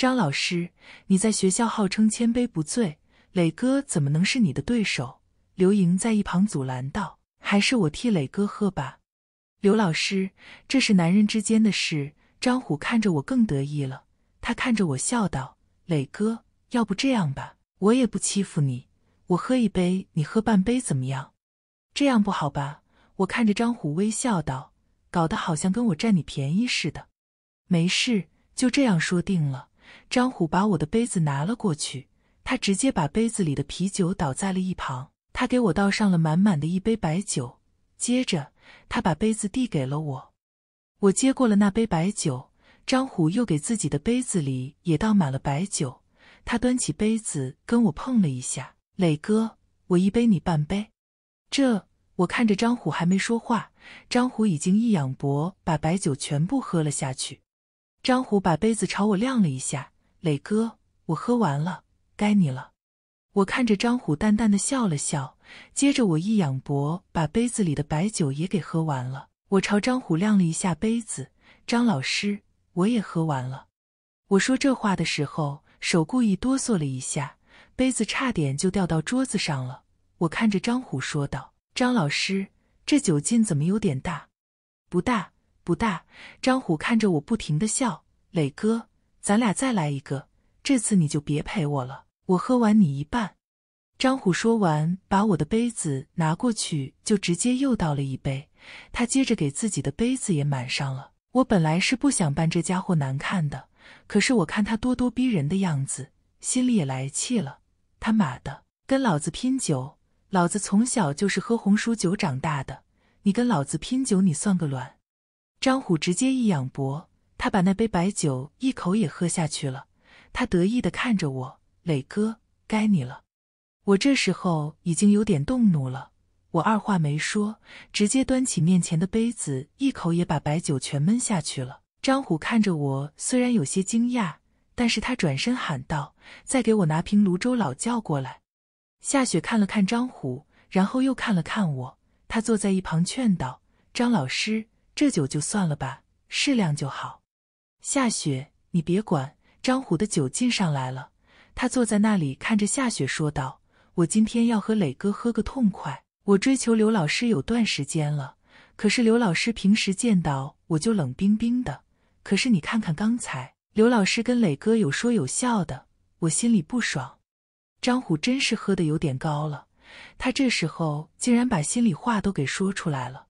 A: 张老师，你在学校号称千杯不醉，磊哥怎么能是你的对手？刘莹在一旁阻拦道：“还是我替磊哥喝吧。”刘老师，这是男人之间的事。张虎看着我更得意了，他看着我笑道：“磊哥，要不这样吧，我也不欺负你，我喝一杯，你喝半杯，怎么样？”这样不好吧？我看着张虎微笑道：“搞得好像跟我占你便宜似的。”没事，就这样说定了。张虎把我的杯子拿了过去，他直接把杯子里的啤酒倒在了一旁。他给我倒上了满满的一杯白酒，接着他把杯子递给了我。我接过了那杯白酒，张虎又给自己的杯子里也倒满了白酒。他端起杯子跟我碰了一下：“磊哥，我一杯你半杯。”这我看着张虎还没说话，张虎已经一仰脖把白酒全部喝了下去。张虎把杯子朝我亮了一下，磊哥，我喝完了，该你了。我看着张虎，淡淡的笑了笑，接着我一仰脖，把杯子里的白酒也给喝完了。我朝张虎亮了一下杯子，张老师，我也喝完了。我说这话的时候，手故意哆嗦了一下，杯子差点就掉到桌子上了。我看着张虎说道：“张老师，这酒劲怎么有点大？”“不大。”不大，张虎看着我不停的笑。磊哥，咱俩再来一个，这次你就别陪我了，我喝完你一半。张虎说完，把我的杯子拿过去，就直接又倒了一杯。他接着给自己的杯子也满上了。我本来是不想扮这家伙难看的，可是我看他咄咄逼人的样子，心里也来气了。他妈的，跟老子拼酒！老子从小就是喝红薯酒长大的，你跟老子拼酒，你算个卵！张虎直接一仰脖，他把那杯白酒一口也喝下去了。他得意的看着我，磊哥，该你了。我这时候已经有点动怒了，我二话没说，直接端起面前的杯子，一口也把白酒全闷下去了。张虎看着我，虽然有些惊讶，但是他转身喊道：“再给我拿瓶泸州老窖过来。”夏雪看了看张虎，然后又看了看我，他坐在一旁劝道：“张老师。”这酒就算了吧，适量就好。夏雪，你别管。张虎的酒劲上来了，他坐在那里看着夏雪说道：“我今天要和磊哥喝个痛快。我追求刘老师有段时间了，可是刘老师平时见到我就冷冰冰的。可是你看看刚才，刘老师跟磊哥有说有笑的，我心里不爽。”张虎真是喝的有点高了，他这时候竟然把心里话都给说出来了。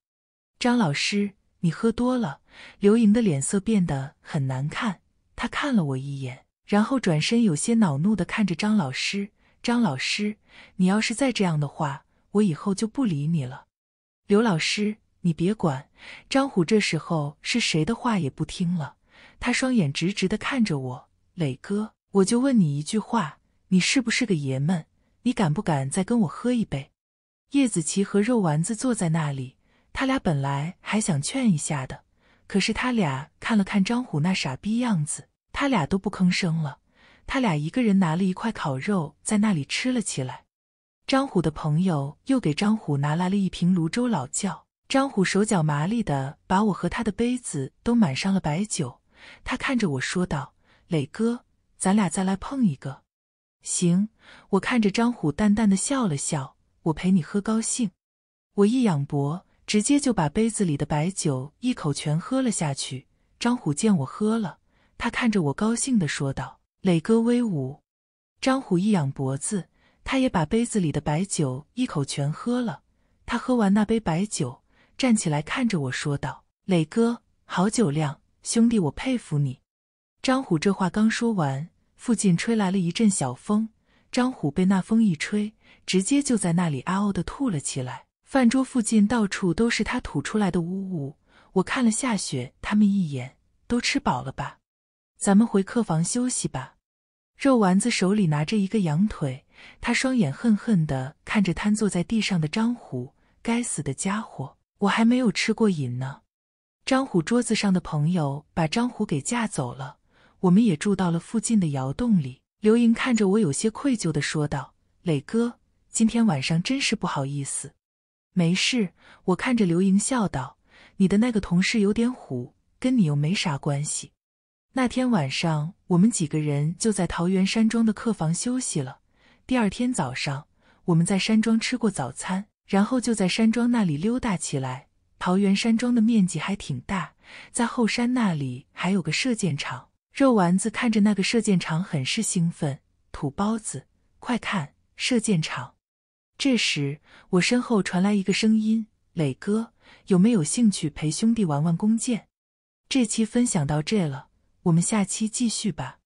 A: 张老师。你喝多了，刘莹的脸色变得很难看。她看了我一眼，然后转身，有些恼怒的看着张老师：“张老师，你要是再这样的话，我以后就不理你了。”刘老师，你别管。张虎这时候是谁的话也不听了，他双眼直直的看着我：“磊哥，我就问你一句话，你是不是个爷们？你敢不敢再跟我喝一杯？”叶子琪和肉丸子坐在那里。他俩本来还想劝一下的，可是他俩看了看张虎那傻逼样子，他俩都不吭声了。他俩一个人拿了一块烤肉，在那里吃了起来。张虎的朋友又给张虎拿来了一瓶泸州老窖，张虎手脚麻利的把我和他的杯子都满上了白酒。他看着我说道：“磊哥，咱俩再来碰一个。”行，我看着张虎淡淡的笑了笑，我陪你喝高兴。我一仰脖。直接就把杯子里的白酒一口全喝了下去。张虎见我喝了，他看着我高兴的说道：“磊哥威武！”张虎一仰脖子，他也把杯子里的白酒一口全喝了。他喝完那杯白酒，站起来看着我说道：“磊哥，好酒量，兄弟，我佩服你。”张虎这话刚说完，附近吹来了一阵小风，张虎被那风一吹，直接就在那里啊嗷的吐了起来。饭桌附近到处都是他吐出来的污物，我看了夏雪他们一眼，都吃饱了吧？咱们回客房休息吧。肉丸子手里拿着一个羊腿，他双眼恨恨地看着瘫坐在地上的张虎，该死的家伙，我还没有吃过瘾呢。张虎桌子上的朋友把张虎给架走了，我们也住到了附近的窑洞里。刘莹看着我，有些愧疚地说道：“磊哥，今天晚上真是不好意思。”没事，我看着刘莹笑道：“你的那个同事有点虎，跟你又没啥关系。”那天晚上，我们几个人就在桃园山庄的客房休息了。第二天早上，我们在山庄吃过早餐，然后就在山庄那里溜达起来。桃园山庄的面积还挺大，在后山那里还有个射箭场。肉丸子看着那个射箭场，很是兴奋：“土包子，快看射箭场！”这时，我身后传来一个声音：“磊哥，有没有兴趣陪兄弟玩玩弓箭？”这期分享到这了，我们下期继续吧。